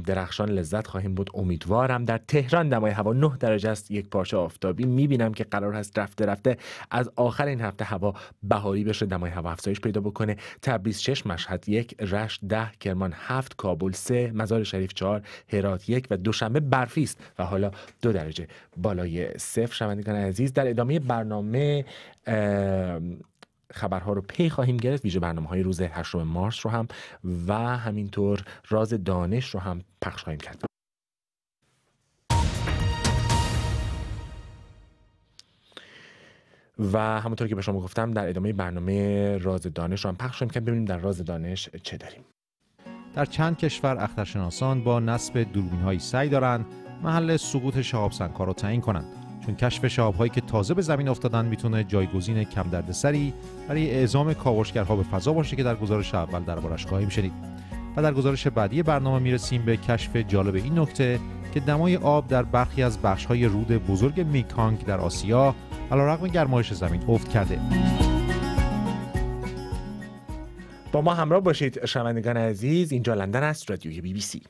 درخشان لذت خواهیم بود امیدوارم در تهران دمای هوا 9 درجه است یک پارچه آفتابی میبینم که قرار هست رفته رفته از آخر این هفته هوا بهاری بشه دمای هوا افزایش پیدا بکنه تبریز 6 مشهد یک رشت 10 کرمان 7 کابل 3 مزار شریف 4 هرات 1 و دوشنبه برفی است و دو درجه بالای صفر شنوندگان عزیز در ادامه برنامه خبرها رو پی خواهیم گرفت ویژه برنامه های روز 8 مارس رو هم و همینطور راز دانش رو هم پخش خواهیم کرد و همونطور که به شما گفتم در ادامه برنامه راز دانش رو هم پخش خواهیم کرد ببینیم در راز دانش چه داریم در چند کشور اخترشناسان با نصب دوربین های سعی دارند محل سقوط شهاب کارو را تعیین کنند چون کشف هایی که تازه به زمین افتادن میتونه جایگزین کم دردسری برای اعزام کاوشگرها به فضا باشه که در گزارش اول دربارش خواهیم شنید و در گزارش بعدی برنامه میرسیم به کشف جالب این نکته که دمای آب در برخی از بخشهای رود بزرگ میکانگ در آسیا علیرغم گرمایش زمین افت کرده با ما همراه باشید شنوندگان عزیز اینجا لندن است رادیوی بی بی سی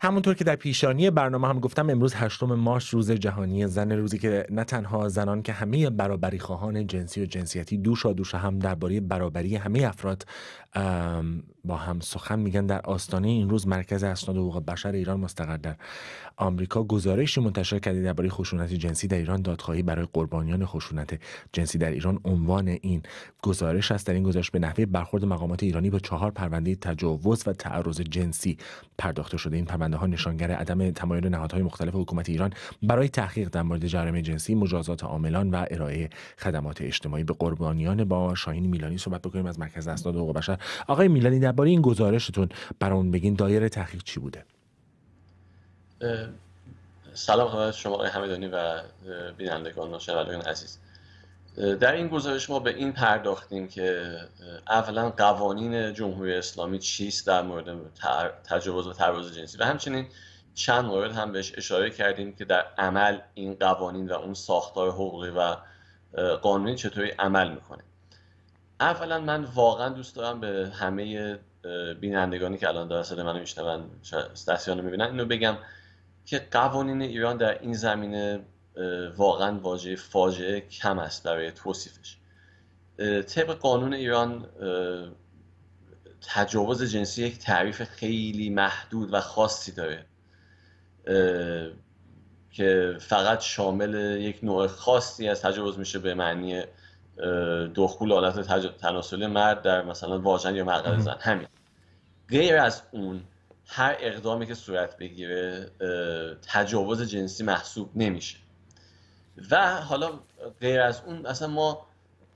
همونطور که در پیشانی برنامه هم گفتم امروز هشتم مارس روز جهانی زن روزی که نه تنها زنان که همه برابری خواهان جنسی و جنسیتی دوشا دوش هم درباره برابری همه افراد با هم سخن میگن در آستانه این روز مرکز اسناد حقوق بشر ایران مستقر در آمریکا گزارشی منتشر کرده درباره خشونت جنسی در ایران دادخواهی برای قربانیان خشونت جنسی در ایران عنوان این گزارش است در این گزارش به نحوه برخورد مقامات ایرانی با چهار پرونده تجاوز و تعرض جنسی پرداخته شده این پرونده ها نشانگر عدم تمایل نهادهای مختلف حکومت ایران برای تحقیق در مورد جرم جنسی مجازات عاملان و ارائه خدمات اجتماعی به قربانیان با شاهین میلانی صحبت بکنیم از مرکز اسناد حقوق بشر آقای میلانی درباره این گزارشتون برامون بگین دایره تحقیق چی بوده سلام خدمت شما آقای همدانی و بینندگان و شنوندگان عزیز در این گزارش ما به این پرداختیم که اولا قوانین جمهوری اسلامی چیست در مورد تجاوز و تعرض جنسی و همچنین چند مورد هم بهش اشاره کردیم که در عمل این قوانین و اون ساختار حقوقی و قانونی چطوری عمل میکنه اولا من واقعا دوست دارم به همه بینندگانی که الان در اصل منو میشنون رو میبینن اینو بگم که قوانین ایران در این زمینه واقعا واژه فاجعه کم است برای توصیفش طبق قانون ایران تجاوز جنسی یک تعریف خیلی محدود و خاصی داره که فقط شامل یک نوع خاصی از تجاوز میشه به معنی دخول حالت تناسل مرد در مثلا واژن یا مقعد زن همین غیر از اون هر اقدامی که صورت بگیره تجاوز جنسی محسوب نمیشه و حالا غیر از اون اصلا ما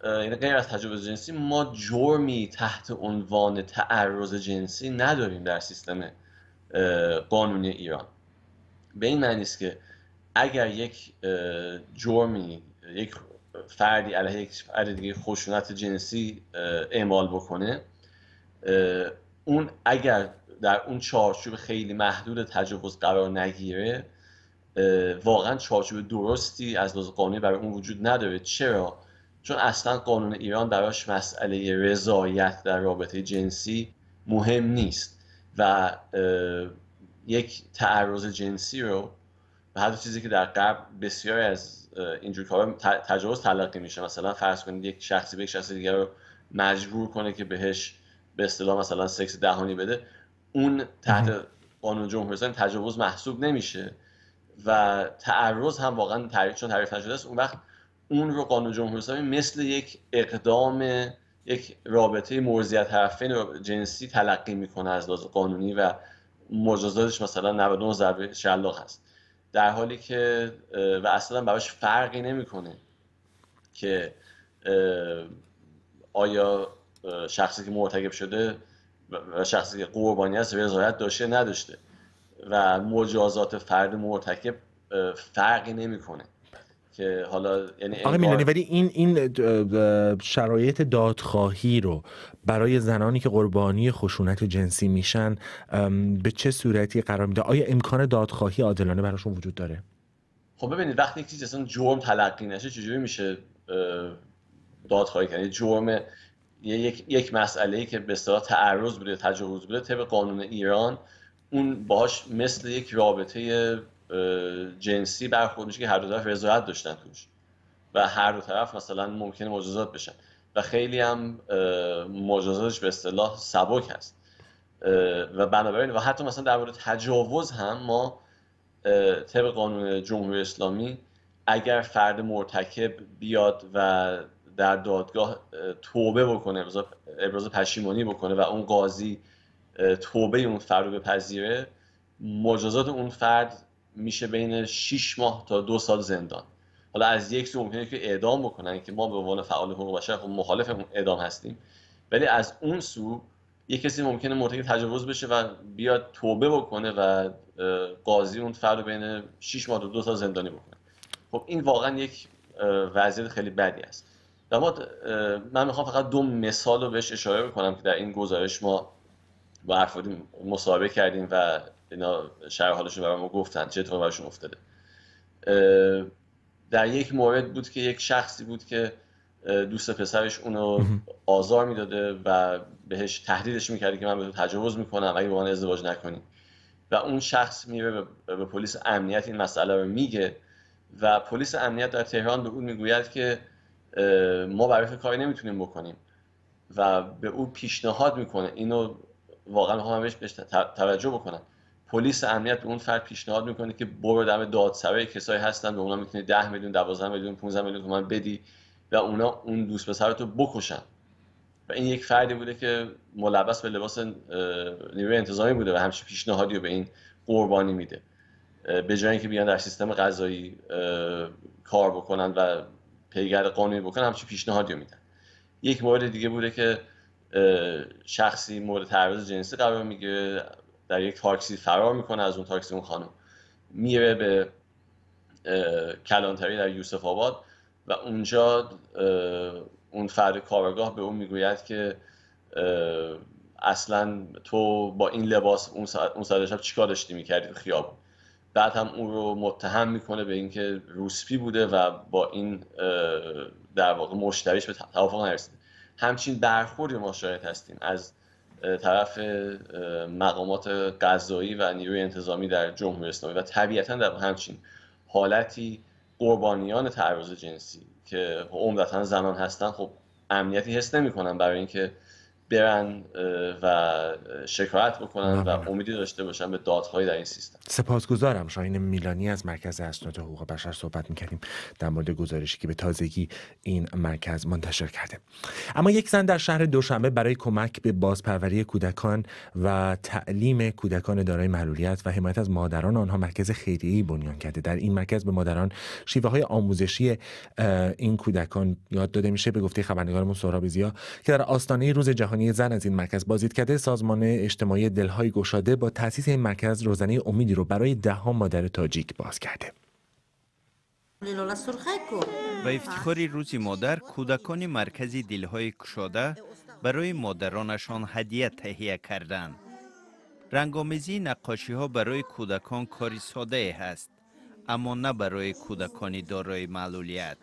یعنی غیر از تجاوز جنسی ما جرمی تحت عنوان تعرض جنسی نداریم در سیستم قانونی ایران به این معنی است که اگر یک جرمی یک فردی علیه یک فرد دیگه خشونت جنسی اعمال بکنه اون اگر در اون چارچوب خیلی محدود تجاوز قرار نگیره واقعا چارچوب درستی از لحاظ قانونی برای اون وجود نداره چرا چون اصلا قانون ایران براش مسئله رضایت در رابطه جنسی مهم نیست و یک تعرض جنسی رو و هر چیزی که در قبل بسیار از اینجور کارا تجاوز تلقی میشه مثلا فرض کنید یک شخصی به یک شخص دیگر رو مجبور کنه که بهش به اصطلاح مثلا سکس دهانی بده اون تحت قانون جمهوری تجاوز محسوب نمیشه و تعرض هم واقعا تعریف چون تعریف نشده است اون وقت اون رو قانون جمهوری مثل یک اقدام یک رابطه مرزیت طرفین جنسی تلقی میکنه از لحاظ قانونی و مجازاتش مثلا 99 ضربه شلاق هست در حالی که و اصلا براش فرقی نمیکنه که آیا شخصی که مرتکب شده و شخصی که قربانی است رضایت داشته نداشته و مجازات فرد مرتکب فرقی نمیکنه که حالا یعنی ولی این این شرایط دادخواهی رو برای زنانی که قربانی خشونت جنسی میشن به چه صورتی قرار میده آیا امکان دادخواهی عادلانه براشون وجود داره خب ببینید وقتی یک چیز اصلا جرم تلقی نشه چجوری میشه دادخواهی کنه جرم یک یک مسئله ای که به اصطلاح تعرض بوده تجاوز بوده طبق قانون ایران اون باش مثل یک رابطه جنسی برخورد میشه که هر دو طرف رضایت داشتن توش و هر دو طرف مثلا ممکن مجازات بشن و خیلی هم مجازاتش به اصطلاح سبک هست و بنابراین و حتی مثلا در مورد تجاوز هم ما طبق قانون جمهوری اسلامی اگر فرد مرتکب بیاد و در دادگاه توبه بکنه ابراز پشیمانی بکنه و اون قاضی توبه اون فرد رو بپذیره مجازات اون فرد میشه بین 6 ماه تا دو سال زندان حالا از یک سو ممکنه که اعدام بکنن که ما به عنوان فعال حقوق بشر خب مخالف اعدام هستیم ولی از اون سو یه کسی ممکنه مرتکب تجاوز بشه و بیاد توبه بکنه و قاضی اون فرد رو بین 6 ماه تا دو سال زندانی بکنه خب این واقعا یک وضعیت خیلی بدی است اما من میخوام فقط دو مثال رو بهش اشاره بکنم که در این گزارش ما با افرادی مصاحبه کردیم و اینا شرح حالشون برای ما گفتن چه اتفاقی براشون افتاده در یک مورد بود که یک شخصی بود که دوست پسرش اونو آزار میداده و بهش تهدیدش میکرده که من به تو تجاوز میکنم اگه با من ازدواج نکنی و اون شخص میره به پلیس امنیت این مسئله رو میگه و پلیس امنیت در تهران به اون میگوید که ما برای کاری نمیتونیم بکنیم و به او پیشنهاد میکنه اینو واقعا میخوام بهش توجه بکنم پلیس امنیت به اون فرد پیشنهاد میکنه که برو دم دادسرای کسایی هستن به اونا میتونی 10 میلیون 12 میلیون 15 میلیون تومان بدی و اونا اون دوست پسر رو بکشن و این یک فردی بوده که ملبس به لباس نیروی انتظامی بوده و همچین پیشنهادی رو به این قربانی میده به جای اینکه بیان در سیستم قضایی کار بکنن و پیگرد قانونی بکنن همچین پیشنهادی میدن یک مورد دیگه بوده که شخصی مورد تعرض جنسی قرار میگیره در یک تاکسی فرار میکنه از اون تاکسی اون خانم میره به کلانتری در یوسف آباد و اونجا اون فرد کارگاه به اون میگوید که اصلا تو با این لباس اون ساعت, شب چیکار داشتی میکردی تو خیابون بعد هم اون رو متهم میکنه به اینکه روسپی بوده و با این در واقع مشتریش به توافق نرسیده همچین برخوردی ما شاید هستیم از طرف مقامات قضایی و نیروی انتظامی در جمهوری اسلامی و طبیعتا در همچین حالتی قربانیان تعرض جنسی که عمدتا زنان هستن خب امنیتی حس نمیکنن برای اینکه برن و شکایت بکنن و امیدی داشته باشن به دادهایی در این سیستم سپاسگزارم شاهین میلانی از مرکز اسناد حقوق بشر صحبت میکردیم در مورد گزارشی که به تازگی این مرکز منتشر کرده اما یک زن در شهر دوشنبه برای کمک به بازپروری کودکان و تعلیم کودکان دارای معلولیت و حمایت از مادران آنها مرکز خیریه‌ای بنیان کرده در این مرکز به مادران شیوه های آموزشی این کودکان یاد داده میشه به گفته خبرنگارمون سهراب زیا که در آستانه روز جهانی روزنی زن از این مرکز بازدید سازمان اجتماعی دلهای گشاده با تأسیس این مرکز روزنی امیدی رو برای دهها مادر تاجیک باز کرده و افتخار روزی مادر کودکان مرکز دلهای گشاده برای مادرانشان هدیه تهیه کردند رنگامیزی نقاشی ها برای کودکان کاری ساده هست اما نه برای کودکانی دارای معلولیت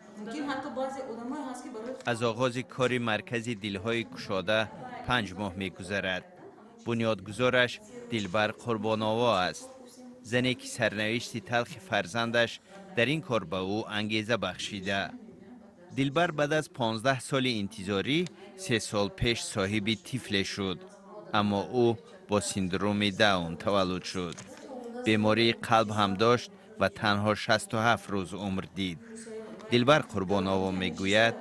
از آغاز کاری مرکزی دلهای کشاده پنج ماه می گذرد. بنیادگذارش دلبر قربانوا است. زنی که سرنوشت تلخ فرزندش در این کار به او انگیزه بخشیده. دلبر بعد از 15 سال انتظاری سه سال پیش صاحب تیفله شد اما او با سندروم داون تولد شد بیماری قلب هم داشت و تنها 67 روز عمر دید دلبر قربان آوا میگوید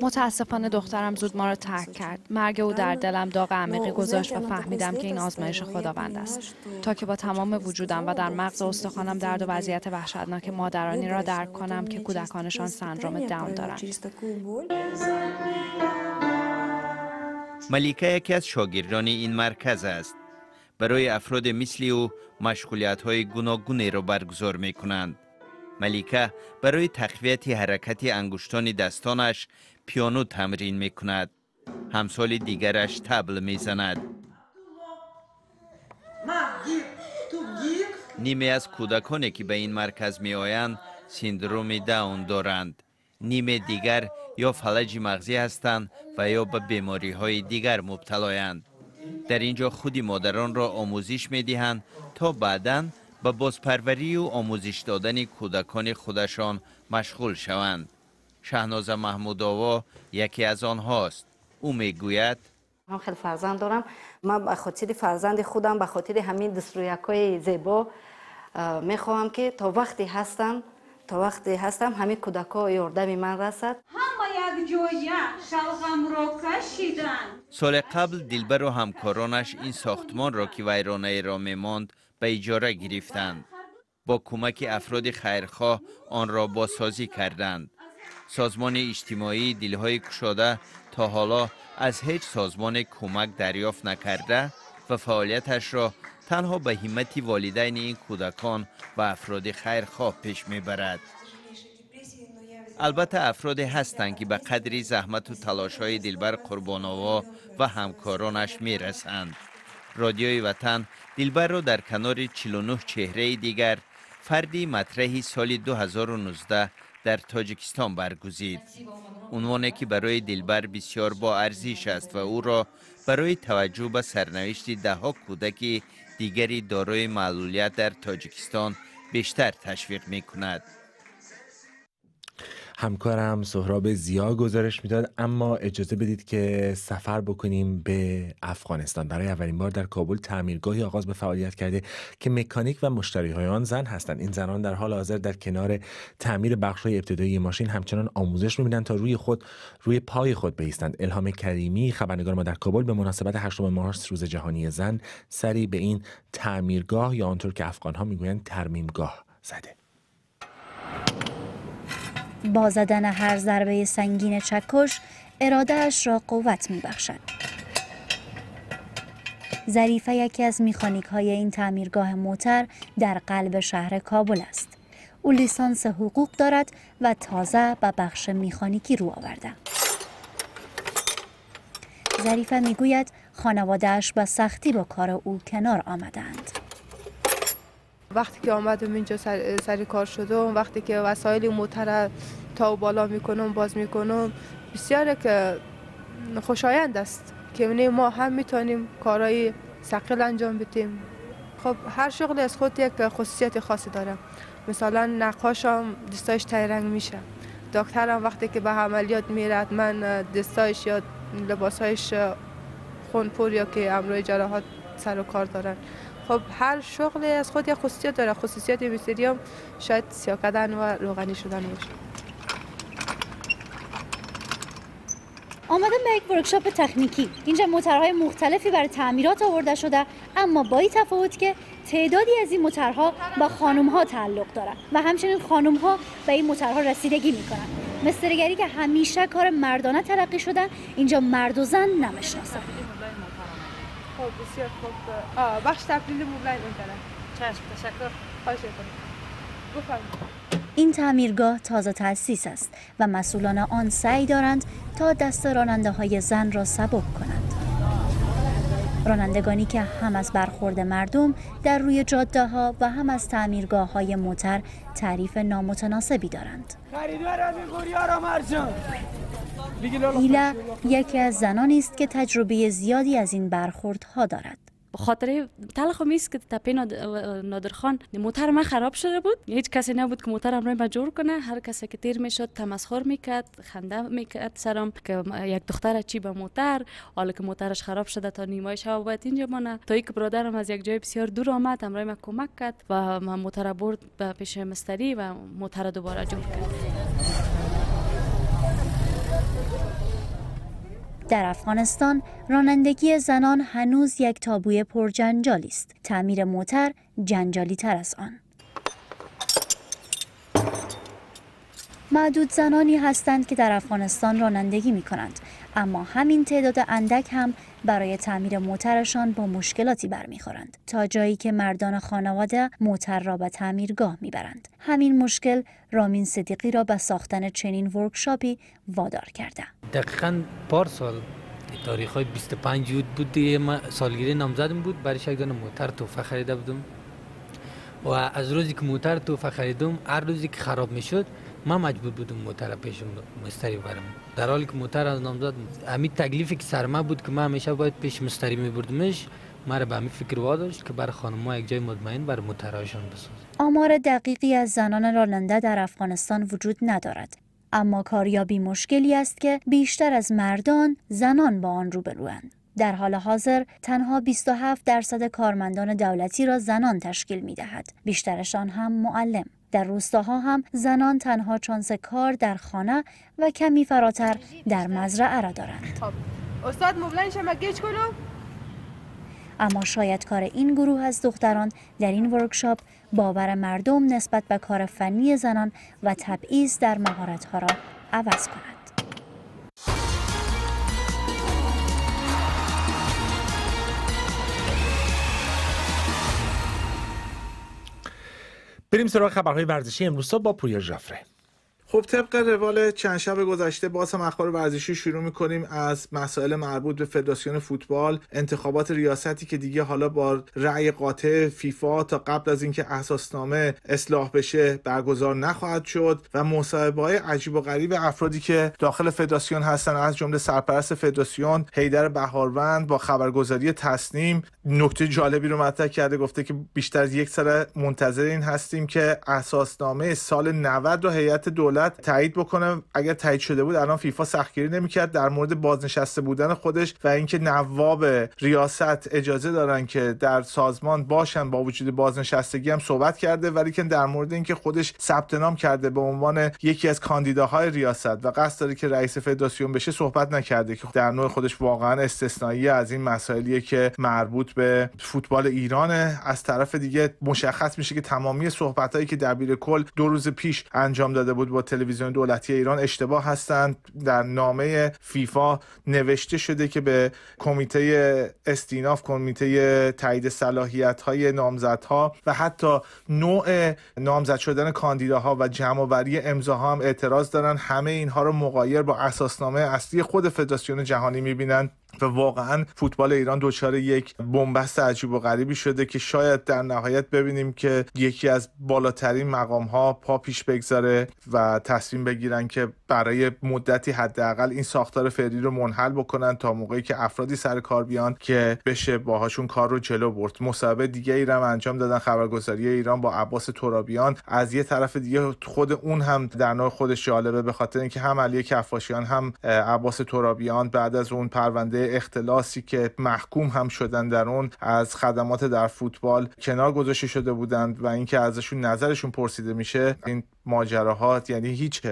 متاسفانه دخترم زود ما را ترک کرد مرگ او در دلم داغ عمیقی گذاشت و فهمیدم که این آزمایش خداوند است تا که با تمام وجودم و در مغز استخوانم درد و وضعیت وحشتناک مادرانی را درک کنم که کودکانشان سندروم داون دارند ملیکه یکی از شاگردان این مرکز است برای افراد مثل او مشغولیت های گوناگونی را برگزار میکنند ملیکه برای تقویت حرکت انگشتان دستانش پیانو تمرین می کند. همسال دیگرش تبل می زند. نیمه از کودکانی که به این مرکز می آیند سندروم داون دارند. نیمه دیگر یا فلج مغزی هستند و یا به بیماری های دیگر مبتلایند. در اینجا خودی مادران را آموزش می دهند تا بعداً به بازپروری و آموزش دادن کودکان خودشان مشغول شوند. شهناز محمود آوا یکی از آنهاست. او میگوید من خیلی فرزند دارم من به خاطر فرزند خودم به خاطر همین دسترویکای زیبا میخواهم که تا وقتی هستم تا وقتی هستم همه کودکا یاردم من رسد همه یک جویا شلغم را کشیدن سال قبل دلبر و همکارانش این ساختمان را که ویرانه را میماند به اجاره گرفتند با کمک افراد خیرخواه آن را بازسازی کردند سازمان اجتماعی دلهای کشاده تا حالا از هیچ سازمان کمک دریافت نکرده و فعالیتش را تنها به همت والدین این کودکان و افراد خیرخواه پیش میبرد البته افراد هستند که به قدری زحمت و تلاش های دلبر قربانوا و همکارانش میرسند رادیوی وطن دیلبر را در کنار 49 چهره دیگر فردی مطرحی سال 2019 در تاجیکستان برگزید. عنوانی که برای دیلبر بسیار با ارزش است و او را برای توجه به سرنوشت ده ها کودک دیگری دارای معلولیت در تاجیکستان بیشتر تشویق می کند. همکارم سهراب زیا گزارش میداد اما اجازه بدید که سفر بکنیم به افغانستان برای اولین بار در کابل تعمیرگاهی آغاز به فعالیت کرده که مکانیک و مشتری های آن زن هستند این زنان در حال حاضر در کنار تعمیر بخش های ابتدایی ماشین همچنان آموزش میبینند تا روی خود روی پای خود بیستند الهام کریمی خبرنگار ما در کابل به مناسبت 8 مارس روز جهانی زن سری به این تعمیرگاه یا آنطور که افغان ها میگویند ترمیمگاه زده با زدن هر ضربه سنگین چکش ارادهش را قوت می ظریفه یکی از میخانیک های این تعمیرگاه موتر در قلب شهر کابل است. او لیسانس حقوق دارد و تازه به بخش میخانیکی رو آورده. ظریفه میگوید خانوادهش به سختی با کار او کنار آمدند. وقتی که آمدم اینجا سر, کار شدم وقتی که وسایل موتر تا و بالا میکنم باز میکنم بسیار که خوشایند است که ما هم میتونیم کارهای سقل انجام بدیم خب هر شغل از خود یک خصوصیت خاصی داره مثلا نقاشم دستایش تیرنگ میشه دکترم وقتی که به عملیات میرد من دستایش یا لباسایش خونپور یا که امروی جراحات سر و کار دارن خب هر شغل از خود یه خصوصیت داره خصوصیت بسیاری شاید سیاکدن و روغنی شدن باشه آمدم به یک ورکشاپ تکنیکی اینجا موترهای مختلفی برای تعمیرات آورده شده اما با این تفاوت که تعدادی از این موترها با خانم ها تعلق دارند و همچنین خانم ها به این موترها رسیدگی میکنن مسترگری که همیشه کار مردانه تلقی شده اینجا مرد و زن بخش چشم تشکر این تعمیرگاه تازه تأسیس است و مسئولان آن سعی دارند تا دست راننده های زن را سبک کنند. رانندگانی که هم از برخورد مردم در روی جاده ها و هم از تعمیرگاه های موتر تعریف نامتناسبی دارند. را ایلا یکی از زنان است که تجربه زیادی از این برخوردها دارد خاطره تلخ است که تپه نادرخان موتر من خراب شده بود هیچ کسی نبود که موترم را مجور کنه هر کسی که تیر میشد تمسخر میکرد خنده میکرد سرم که یک دختر چی به موتر حالا که موترش خراب شده تا نیمای شب باید اینجا مانه تا ای برادرم از یک جای بسیار دور آمد امرای من کمک کرد و من موتر برد به پیش مستری و موتر دوباره جور کرد در افغانستان رانندگی زنان هنوز یک تابوی پرجنجالی است تعمیر موتر جنجالی تر از آن معدود زنانی هستند که در افغانستان رانندگی می کنند اما همین تعداد اندک هم برای تعمیر موترشان با مشکلاتی برمیخورند تا جایی که مردان خانواده موتر را به تعمیرگاه میبرند همین مشکل رامین صدیقی را به ساختن چنین ورکشاپی وادار کرده دقیقا سال تاریخ های 25 یود بود سالگیری نامزدم بود برای شکدان موتر توفه خریده بودم و از روزی که موتر توفه خریدم هر روزی که خراب میشد ما مجبور بودم موتر پیشم مستری برم در حالی که موتر از نامزد امی تکلیفی که سرما بود که ما همیشه باید پیش مستری ما را به همین فکر واداشت که بر خانم یک جای مطمئن بر متراشان بسازد آمار دقیقی از زنان راننده در افغانستان وجود ندارد اما کاریابی مشکلی است که بیشتر از مردان زنان با آن روبروند در حال حاضر تنها 27 درصد کارمندان دولتی را زنان تشکیل می دهد. بیشترشان هم معلم. در روستاها هم زنان تنها چانس کار در خانه و کمی فراتر در مزرعه را دارند خب، اما شاید کار این گروه از دختران در این ورکشاپ باور مردم نسبت به کار فنی زنان و تبعیض در مهارتها را عوض کند بریم سراغ خبرهای ورزشی امروز با پویا جفره. خب طبق روال چند شب گذشته باز هم اخبار ورزشی شروع میکنیم از مسائل مربوط به فدراسیون فوتبال انتخابات ریاستی که دیگه حالا با رأی قاطع فیفا تا قبل از اینکه اساسنامه اصلاح بشه برگزار نخواهد شد و مصاحبه های عجیب و غریب افرادی که داخل فدراسیون هستن از جمله سرپرست فدراسیون هیدر بهاروند با خبرگزاری تصنیم نکته جالبی رو مطرح کرده گفته که بیشتر از یک سال منتظر این هستیم که اساسنامه سال 90 رو هیئت دولت دولت تایید بکنم اگر تایید شده بود الان فیفا سختگیری نمیکرد در مورد بازنشسته بودن خودش و اینکه نواب ریاست اجازه دارن که در سازمان باشن با وجود بازنشستگی هم صحبت کرده ولی که در مورد اینکه خودش ثبت نام کرده به عنوان یکی از کاندیداهای ریاست و قصد داره که رئیس فدراسیون بشه صحبت نکرده که در نوع خودش واقعا استثنایی از این مسائلیه که مربوط به فوتبال ایرانه از طرف دیگه مشخص میشه که تمامی صحبتایی که دبیر کل دو روز پیش انجام داده بود با تلویزیون دولتی ایران اشتباه هستند در نامه فیفا نوشته شده که به کمیته استیناف کمیته تایید صلاحیت های نامزدها و حتی نوع نامزد شدن کاندیداها و جمعآوری امضاها هم اعتراض دارن همه اینها رو مقایر با اساسنامه اصلی خود فدراسیون جهانی میبینند و واقعا فوتبال ایران دچار یک بنبست عجیب و غریبی شده که شاید در نهایت ببینیم که یکی از بالاترین مقام ها پا پیش بگذاره و تصمیم بگیرن که برای مدتی حداقل این ساختار فعلی رو منحل بکنن تا موقعی که افرادی سر کار بیان که بشه باهاشون کار رو جلو برد مصاحبه دیگه ای هم انجام دادن خبرگزاری ایران با عباس ترابیان از یه طرف دیگه خود اون هم در نوع خودش جالبه به خاطر اینکه هم علی کفاشیان هم عباس ترابیان بعد از اون پرونده اختلاسی که محکوم هم شدن در اون از خدمات در فوتبال کنار گذاشته شده بودند و اینکه ازشون نظرشون پرسیده میشه این ماجراهات یعنی هیچ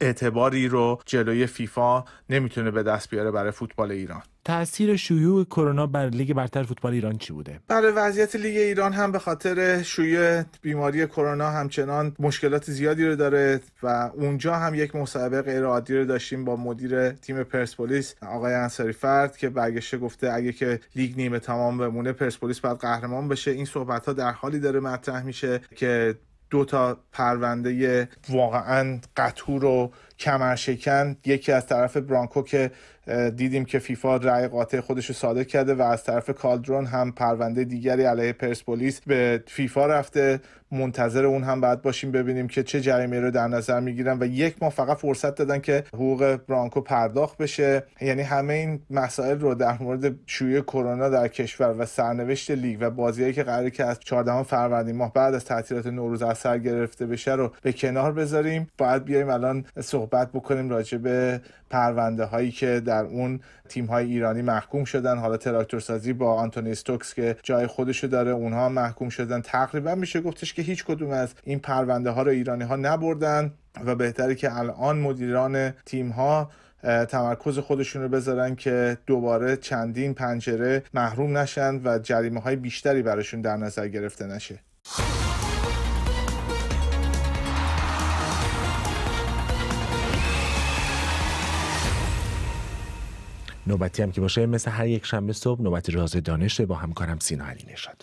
اعتباری رو جلوی فیفا نمیتونه به دست بیاره برای فوتبال ایران تأثیر شیوع کرونا بر لیگ برتر فوتبال ایران چی بوده برای بله، وضعیت لیگ ایران هم به خاطر شیوع بیماری کرونا همچنان مشکلات زیادی رو داره و اونجا هم یک مصاحبه غیر عادی رو داشتیم با مدیر تیم پرسپولیس آقای انصاری فرد که برگشته گفته اگه که لیگ نیمه تمام بمونه پرسپولیس باید قهرمان بشه این صحبت ها در حالی داره مطرح میشه که دو تا پرونده واقعا قطور و کمرشکن یکی از طرف برانکو که دیدیم که فیفا رأی قاطع خودش رو صادر کرده و از طرف کالدرون هم پرونده دیگری علیه پرسپولیس به فیفا رفته منتظر اون هم باید باشیم ببینیم که چه جریمه رو در نظر میگیرن و یک ماه فقط فرصت دادن که حقوق برانکو پرداخت بشه یعنی همه این مسائل رو در مورد شیوع کرونا در کشور و سرنوشت لیگ و بازیایی که قراره که از 14 فروردین ماه بعد از تعطیلات نوروز اثر گرفته بشه رو به کنار بذاریم باید بیایم الان صحبت بکنیم راجع به پرونده هایی که در اون تیم های ایرانی محکوم شدن حالا تراکتورسازی با آنتونی استوکس که جای خودشو داره اونها محکوم شدن تقریبا میشه گفتش که هیچ کدوم از این پرونده ها رو ایرانی ها نبردن و بهتره که الان مدیران تیم ها تمرکز خودشون رو بذارن که دوباره چندین پنجره محروم نشند و جریمه های بیشتری براشون در نظر گرفته نشه نوبتی هم که باشه مثل هر یک شنبه صبح نوبت راز دانشه با همکارم سینا علی نشد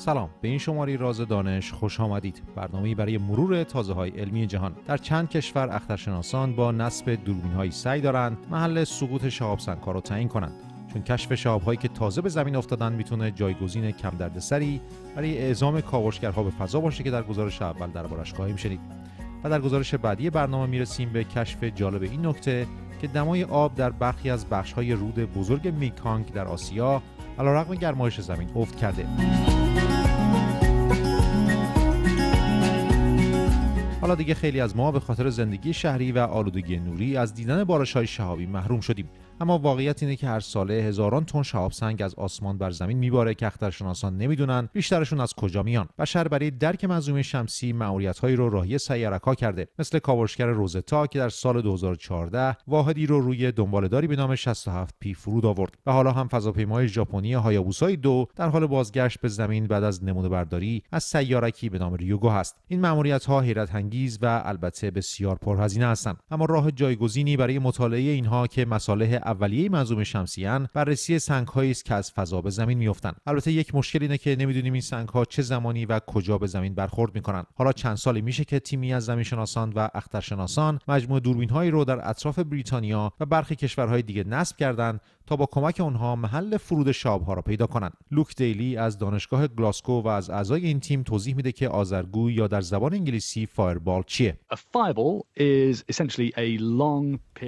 سلام به این شماره راز دانش خوش آمدید برنامه برای مرور تازه های علمی جهان در چند کشور اخترشناسان با نصب دوربین های سعی دارند محل سقوط شهاب سنکار رو تعیین کنند چون کشف شهاب هایی که تازه به زمین افتادن میتونه جایگزین کم دردسری برای اعزام کاوشگرها به فضا باشه که در گزارش اول دربارش خواهیم شنید و در گزارش بعدی برنامه میرسیم به کشف جالب این نکته که دمای آب در برخی از بخش‌های رود بزرگ میکانگ در آسیا علیرغم گرمایش زمین افت کرده حالا دیگه خیلی از ما به خاطر زندگی شهری و آلودگی نوری از دیدن بارش های شهابی محروم شدیم اما واقعیت اینه که هر ساله هزاران تن شهاب سنگ از آسمان بر زمین میباره که اخترشناسان نمیدونن بیشترشون از کجا میان بشر برای درک منظومه شمسی مأموریتهایی رو راهی سیارکها کرده مثل کاوشگر روزتا که در سال 2014 واحدی رو روی دنبالهداری به نام 67 پی فرود آورد و حالا هم فضاپیمای ژاپنی هایابوسای دو در حال بازگشت به زمین بعد از نمونه برداری از سیارکی به نام ریوگو هست این مأموریت‌ها ها حیرت انگیز و البته بسیار پرهزینه هستند اما راه جایگزینی برای مطالعه اینها که مصالح اولیه منظوم شمسیان بررسی سنگ است که از فضا به زمین میافتند البته یک مشکل اینه که نمیدونیم این سنگ ها چه زمانی و کجا به زمین برخورد میکنند حالا چند سالی میشه که تیمی از زمین شناسان و اخترشناسان مجموع دوربین هایی رو در اطراف بریتانیا و برخی کشورهای دیگه نصب کردند تا با کمک اونها محل فرود ها را پیدا کنند لوک دیلی از دانشگاه گلاسکو و از اعضای این تیم توضیح میده که آزرگوی یا در زبان انگلیسی فایربال چیه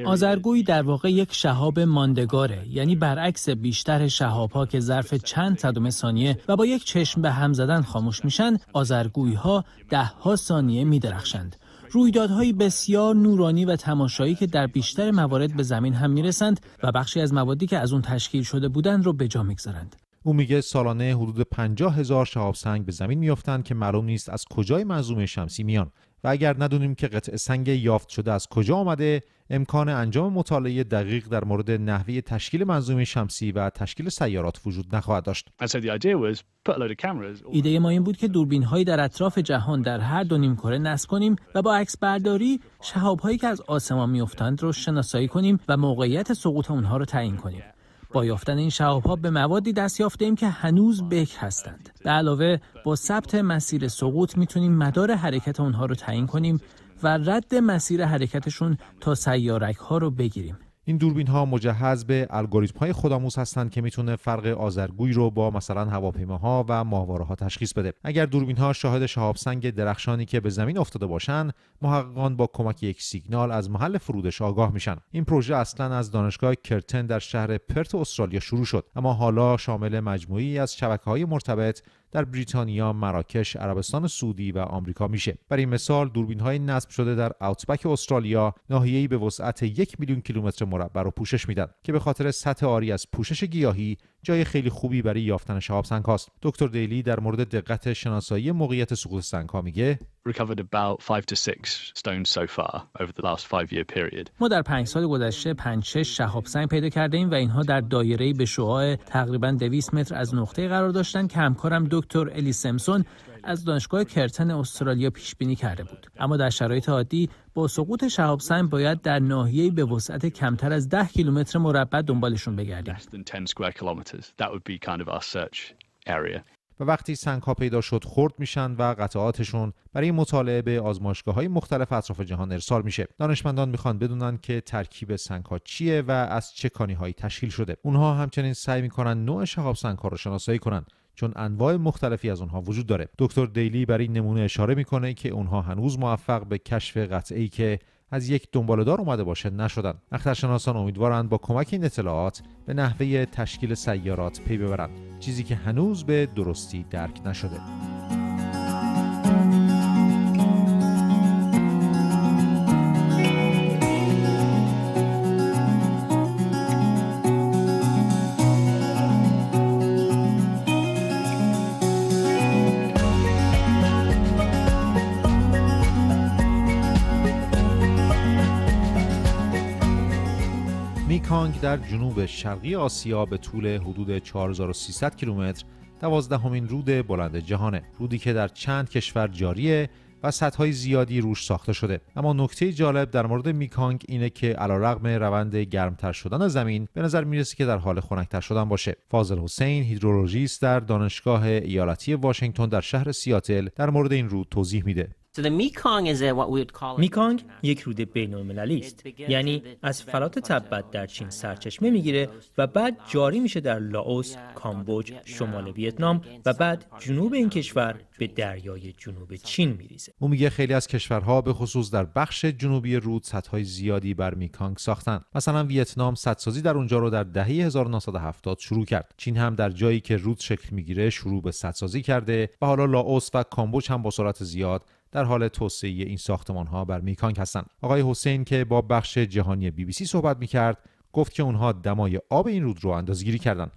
آذرگوی در واقع یک شهاب ماندگاره یعنی برعکس بیشتر شهابها که ظرف چند صدم ثانیه و با یک چشم به هم زدن خاموش میشن آزرگوی ها ده ها ثانیه میدرخشند رویدادهای بسیار نورانی و تماشایی که در بیشتر موارد به زمین هم میرسند و بخشی از موادی که از اون تشکیل شده بودند رو به جا میگذارند او میگه سالانه حدود 50 هزار شهاب سنگ به زمین میافتند که معلوم نیست از کجای منظومه شمسی میان و اگر ندونیم که قطعه سنگ یافت شده از کجا آمده امکان انجام مطالعه دقیق در مورد نحوه تشکیل منظومه شمسی و تشکیل سیارات وجود نخواهد داشت ایده ما این بود که دوربین هایی در اطراف جهان در هر دو نیم کره نصب کنیم و با عکس برداری شهاب هایی که از آسمان میافتند رو شناسایی کنیم و موقعیت سقوط اونها رو تعیین کنیم با یافتن این ها به موادی دست یافتیم که هنوز بک هستند به علاوه با ثبت مسیر سقوط میتونیم مدار حرکت اونها رو تعیین کنیم و رد مسیر حرکتشون تا سیارک ها رو بگیریم این دوربین ها مجهز به الگوریتم های خودآموز هستند که میتونه فرق آذرگوی رو با مثلا هواپیماها و ماهواره ها تشخیص بده اگر دوربین ها شاهد شهاب سنگ درخشانی که به زمین افتاده باشند، محققان با کمک یک سیگنال از محل فرودش آگاه میشن این پروژه اصلا از دانشگاه کرتن در شهر پرت استرالیا شروع شد اما حالا شامل مجموعی از شبکه های مرتبط در بریتانیا، مراکش، عربستان سعودی و آمریکا میشه. برای مثال دوربین های نصب شده در آوتبک استرالیا ناحیه‌ای به وسعت یک میلیون کیلومتر مربع رو پوشش میدن که به خاطر سطح آری از پوشش گیاهی جای خیلی خوبی برای یافتن شهاب سنگ هاست دکتر دیلی در مورد دقت شناسایی موقعیت سقوط سنگ ها میگه ما در پنج سال گذشته پنج شش شهاب سنگ پیدا کرده ایم و اینها در دایره به شعاع تقریبا دویست متر از نقطه قرار داشتن که همکارم دکتر الی سمسون از دانشگاه کرتن استرالیا پیش بینی کرده بود اما در شرایط عادی با سقوط شهاب سنگ باید در ناحیه‌ای به وسعت کمتر از 10 کیلومتر مربع دنبالشون بگردیم و وقتی سنگ ها پیدا شد خرد میشن و قطعاتشون برای مطالعه به آزمایشگاه های مختلف اطراف جهان ارسال میشه دانشمندان میخوان بدونن که ترکیب سنگ چیه و از چه کانی هایی تشکیل شده اونها همچنین سعی میکنن نوع شهاب سنگ ها رو شناسایی کنن چون انواع مختلفی از آنها وجود داره دکتر دیلی برای نمونه اشاره میکنه که اونها هنوز موفق به کشف قطعی که از یک دنبالدار اومده باشه نشدن اخترشناسان امیدوارند با کمک این اطلاعات به نحوه تشکیل سیارات پی ببرند چیزی که هنوز به درستی درک نشده مکانگ در جنوب شرقی آسیا به طول حدود 4300 کیلومتر دوازدهمین رود بلند جهانه رودی که در چند کشور جاریه و سطحهای زیادی روش ساخته شده اما نکته جالب در مورد میکانگ اینه که علیرغم روند گرمتر شدن زمین به نظر میرسه که در حال خنکتر شدن باشه فاضل حسین هیدرولوژیست در دانشگاه ایالتی واشنگتن در شهر سیاتل در مورد این رود توضیح میده میکانگ یک رود بین المللی است یعنی از فلات تبت در چین سرچشمه میگیره و بعد جاری میشه در لاوس، کامبوج، شمال ویتنام و بعد جنوب این کشور به دریای جنوب چین میریزه. او میگه خیلی از کشورها به خصوص در بخش جنوبی رود سدهای زیادی بر میکانگ ساختن. مثلا ویتنام سدسازی در اونجا رو در دهه 1970 شروع کرد. چین هم در جایی که رود شکل میگیره شروع به سدسازی کرده و حالا لاوس و کامبوج هم با سرعت زیاد در حال توسعه این ساختمان ها بر میکانک هستند آقای حسین که با بخش جهانی بی بی سی صحبت می کرد گفت که اونها دمای آب این رود رو اندازگیری کردن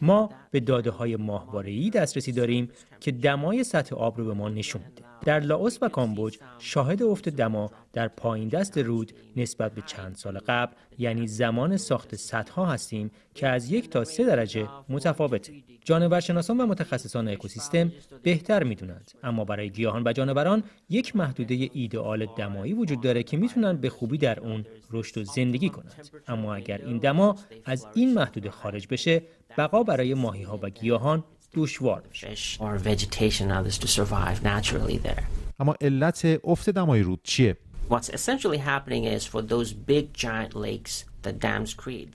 ما به داده های ماهواره ای دسترسی داریم که دمای سطح آب رو به ما نشون میده در لاوس و کامبوج شاهد افت دما در پایین دست رود نسبت به چند سال قبل یعنی زمان ساخت سدها هستیم که از یک تا سه درجه متفاوته جانورشناسان و متخصصان اکوسیستم بهتر میدونند اما برای گیاهان و جانوران یک محدوده ایدئال دمایی وجود داره که میتونن به خوبی در اون رشد و زندگی کنند اما اگر این دما از این محدوده خارج بشه بقا برای ماهی ها و گیاهان دشوار اما علت افت دمای رود چیه؟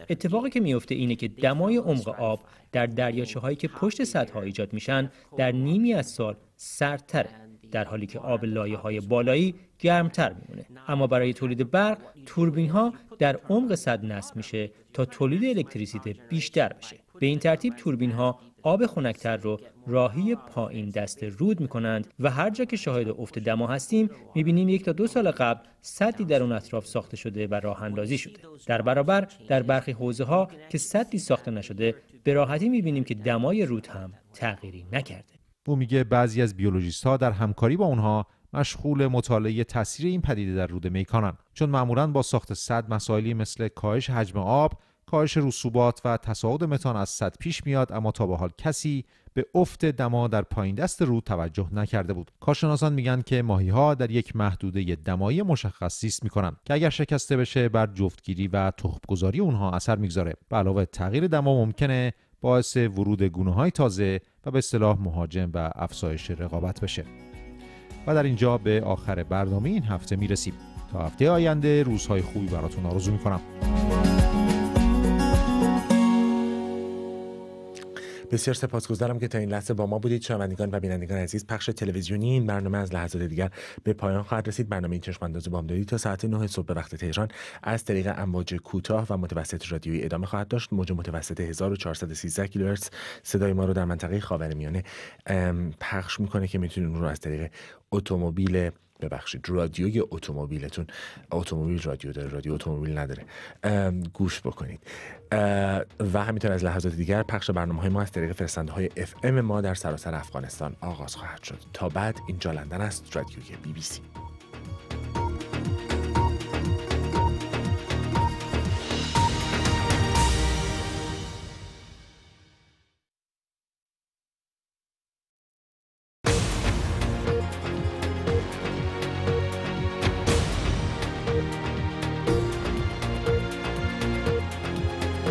اتفاقی که میفته اینه که دمای عمق آب در دریاچه هایی که پشت سطح ایجاد میشن در نیمی از سال سردتره در حالی که آب لایه های بالایی گرمتر میمونه اما برای تولید برق توربین ها در عمق صد نصب میشه تا تولید الکتریسیته بیشتر بشه به این ترتیب توربین ها آب خنکتر رو راهی پایین دست رود می کنند و هر جا که شاهد افت دما هستیم می بینیم یک تا دو سال قبل سدی در اون اطراف ساخته شده و راه اندازی شده در برابر در برخی حوزه ها که سدی ساخته نشده به راحتی می بینیم که دمای رود هم تغییری نکرده او میگه بعضی از بیولوژیست ها در همکاری با اونها مشغول مطالعه تاثیر این پدیده در رود میکانن چون معمولا با ساخت صد مسائلی مثل کاهش حجم آب کاهش رسوبات و تصاعد متان از صد پیش میاد اما تا به حال کسی به افت دما در پایین دست رود توجه نکرده بود کارشناسان میگن که ماهی ها در یک محدوده دمایی مشخص زیست میکنند که اگر شکسته بشه بر جفتگیری و تخمگذاری اونها اثر میگذاره به علاوه تغییر دما ممکنه باعث ورود گونه های تازه و به اصطلاح مهاجم و افزایش رقابت بشه و در اینجا به آخر برنامه این هفته میرسیم تا هفته آینده روزهای خوبی براتون آرزو میکنم بسیار سپاسگزارم که تا این لحظه با ما بودید شنوندگان و بینندگان عزیز پخش تلویزیونی این برنامه از لحظات دیگر به پایان خواهد رسید برنامه این چشم انداز بامدادی تا ساعت 9 صبح به وقت تهران از طریق امواج کوتاه و متوسط رادیویی ادامه خواهد داشت موج متوسط 1413 کیلوهرتز صدای ما رو در منطقه خاورمیانه پخش میکنه که میتونید اون رو از طریق اتومبیل ببخشید رادیوی اتومبیلتون اتومبیل رادیو داره رادیو اتومبیل نداره گوش بکنید و همینطور از لحظات دیگر پخش برنامه های ما از طریق فرستنده های اف ام ما در سراسر افغانستان آغاز خواهد شد تا بعد اینجا لندن است رادیوی بی بی سی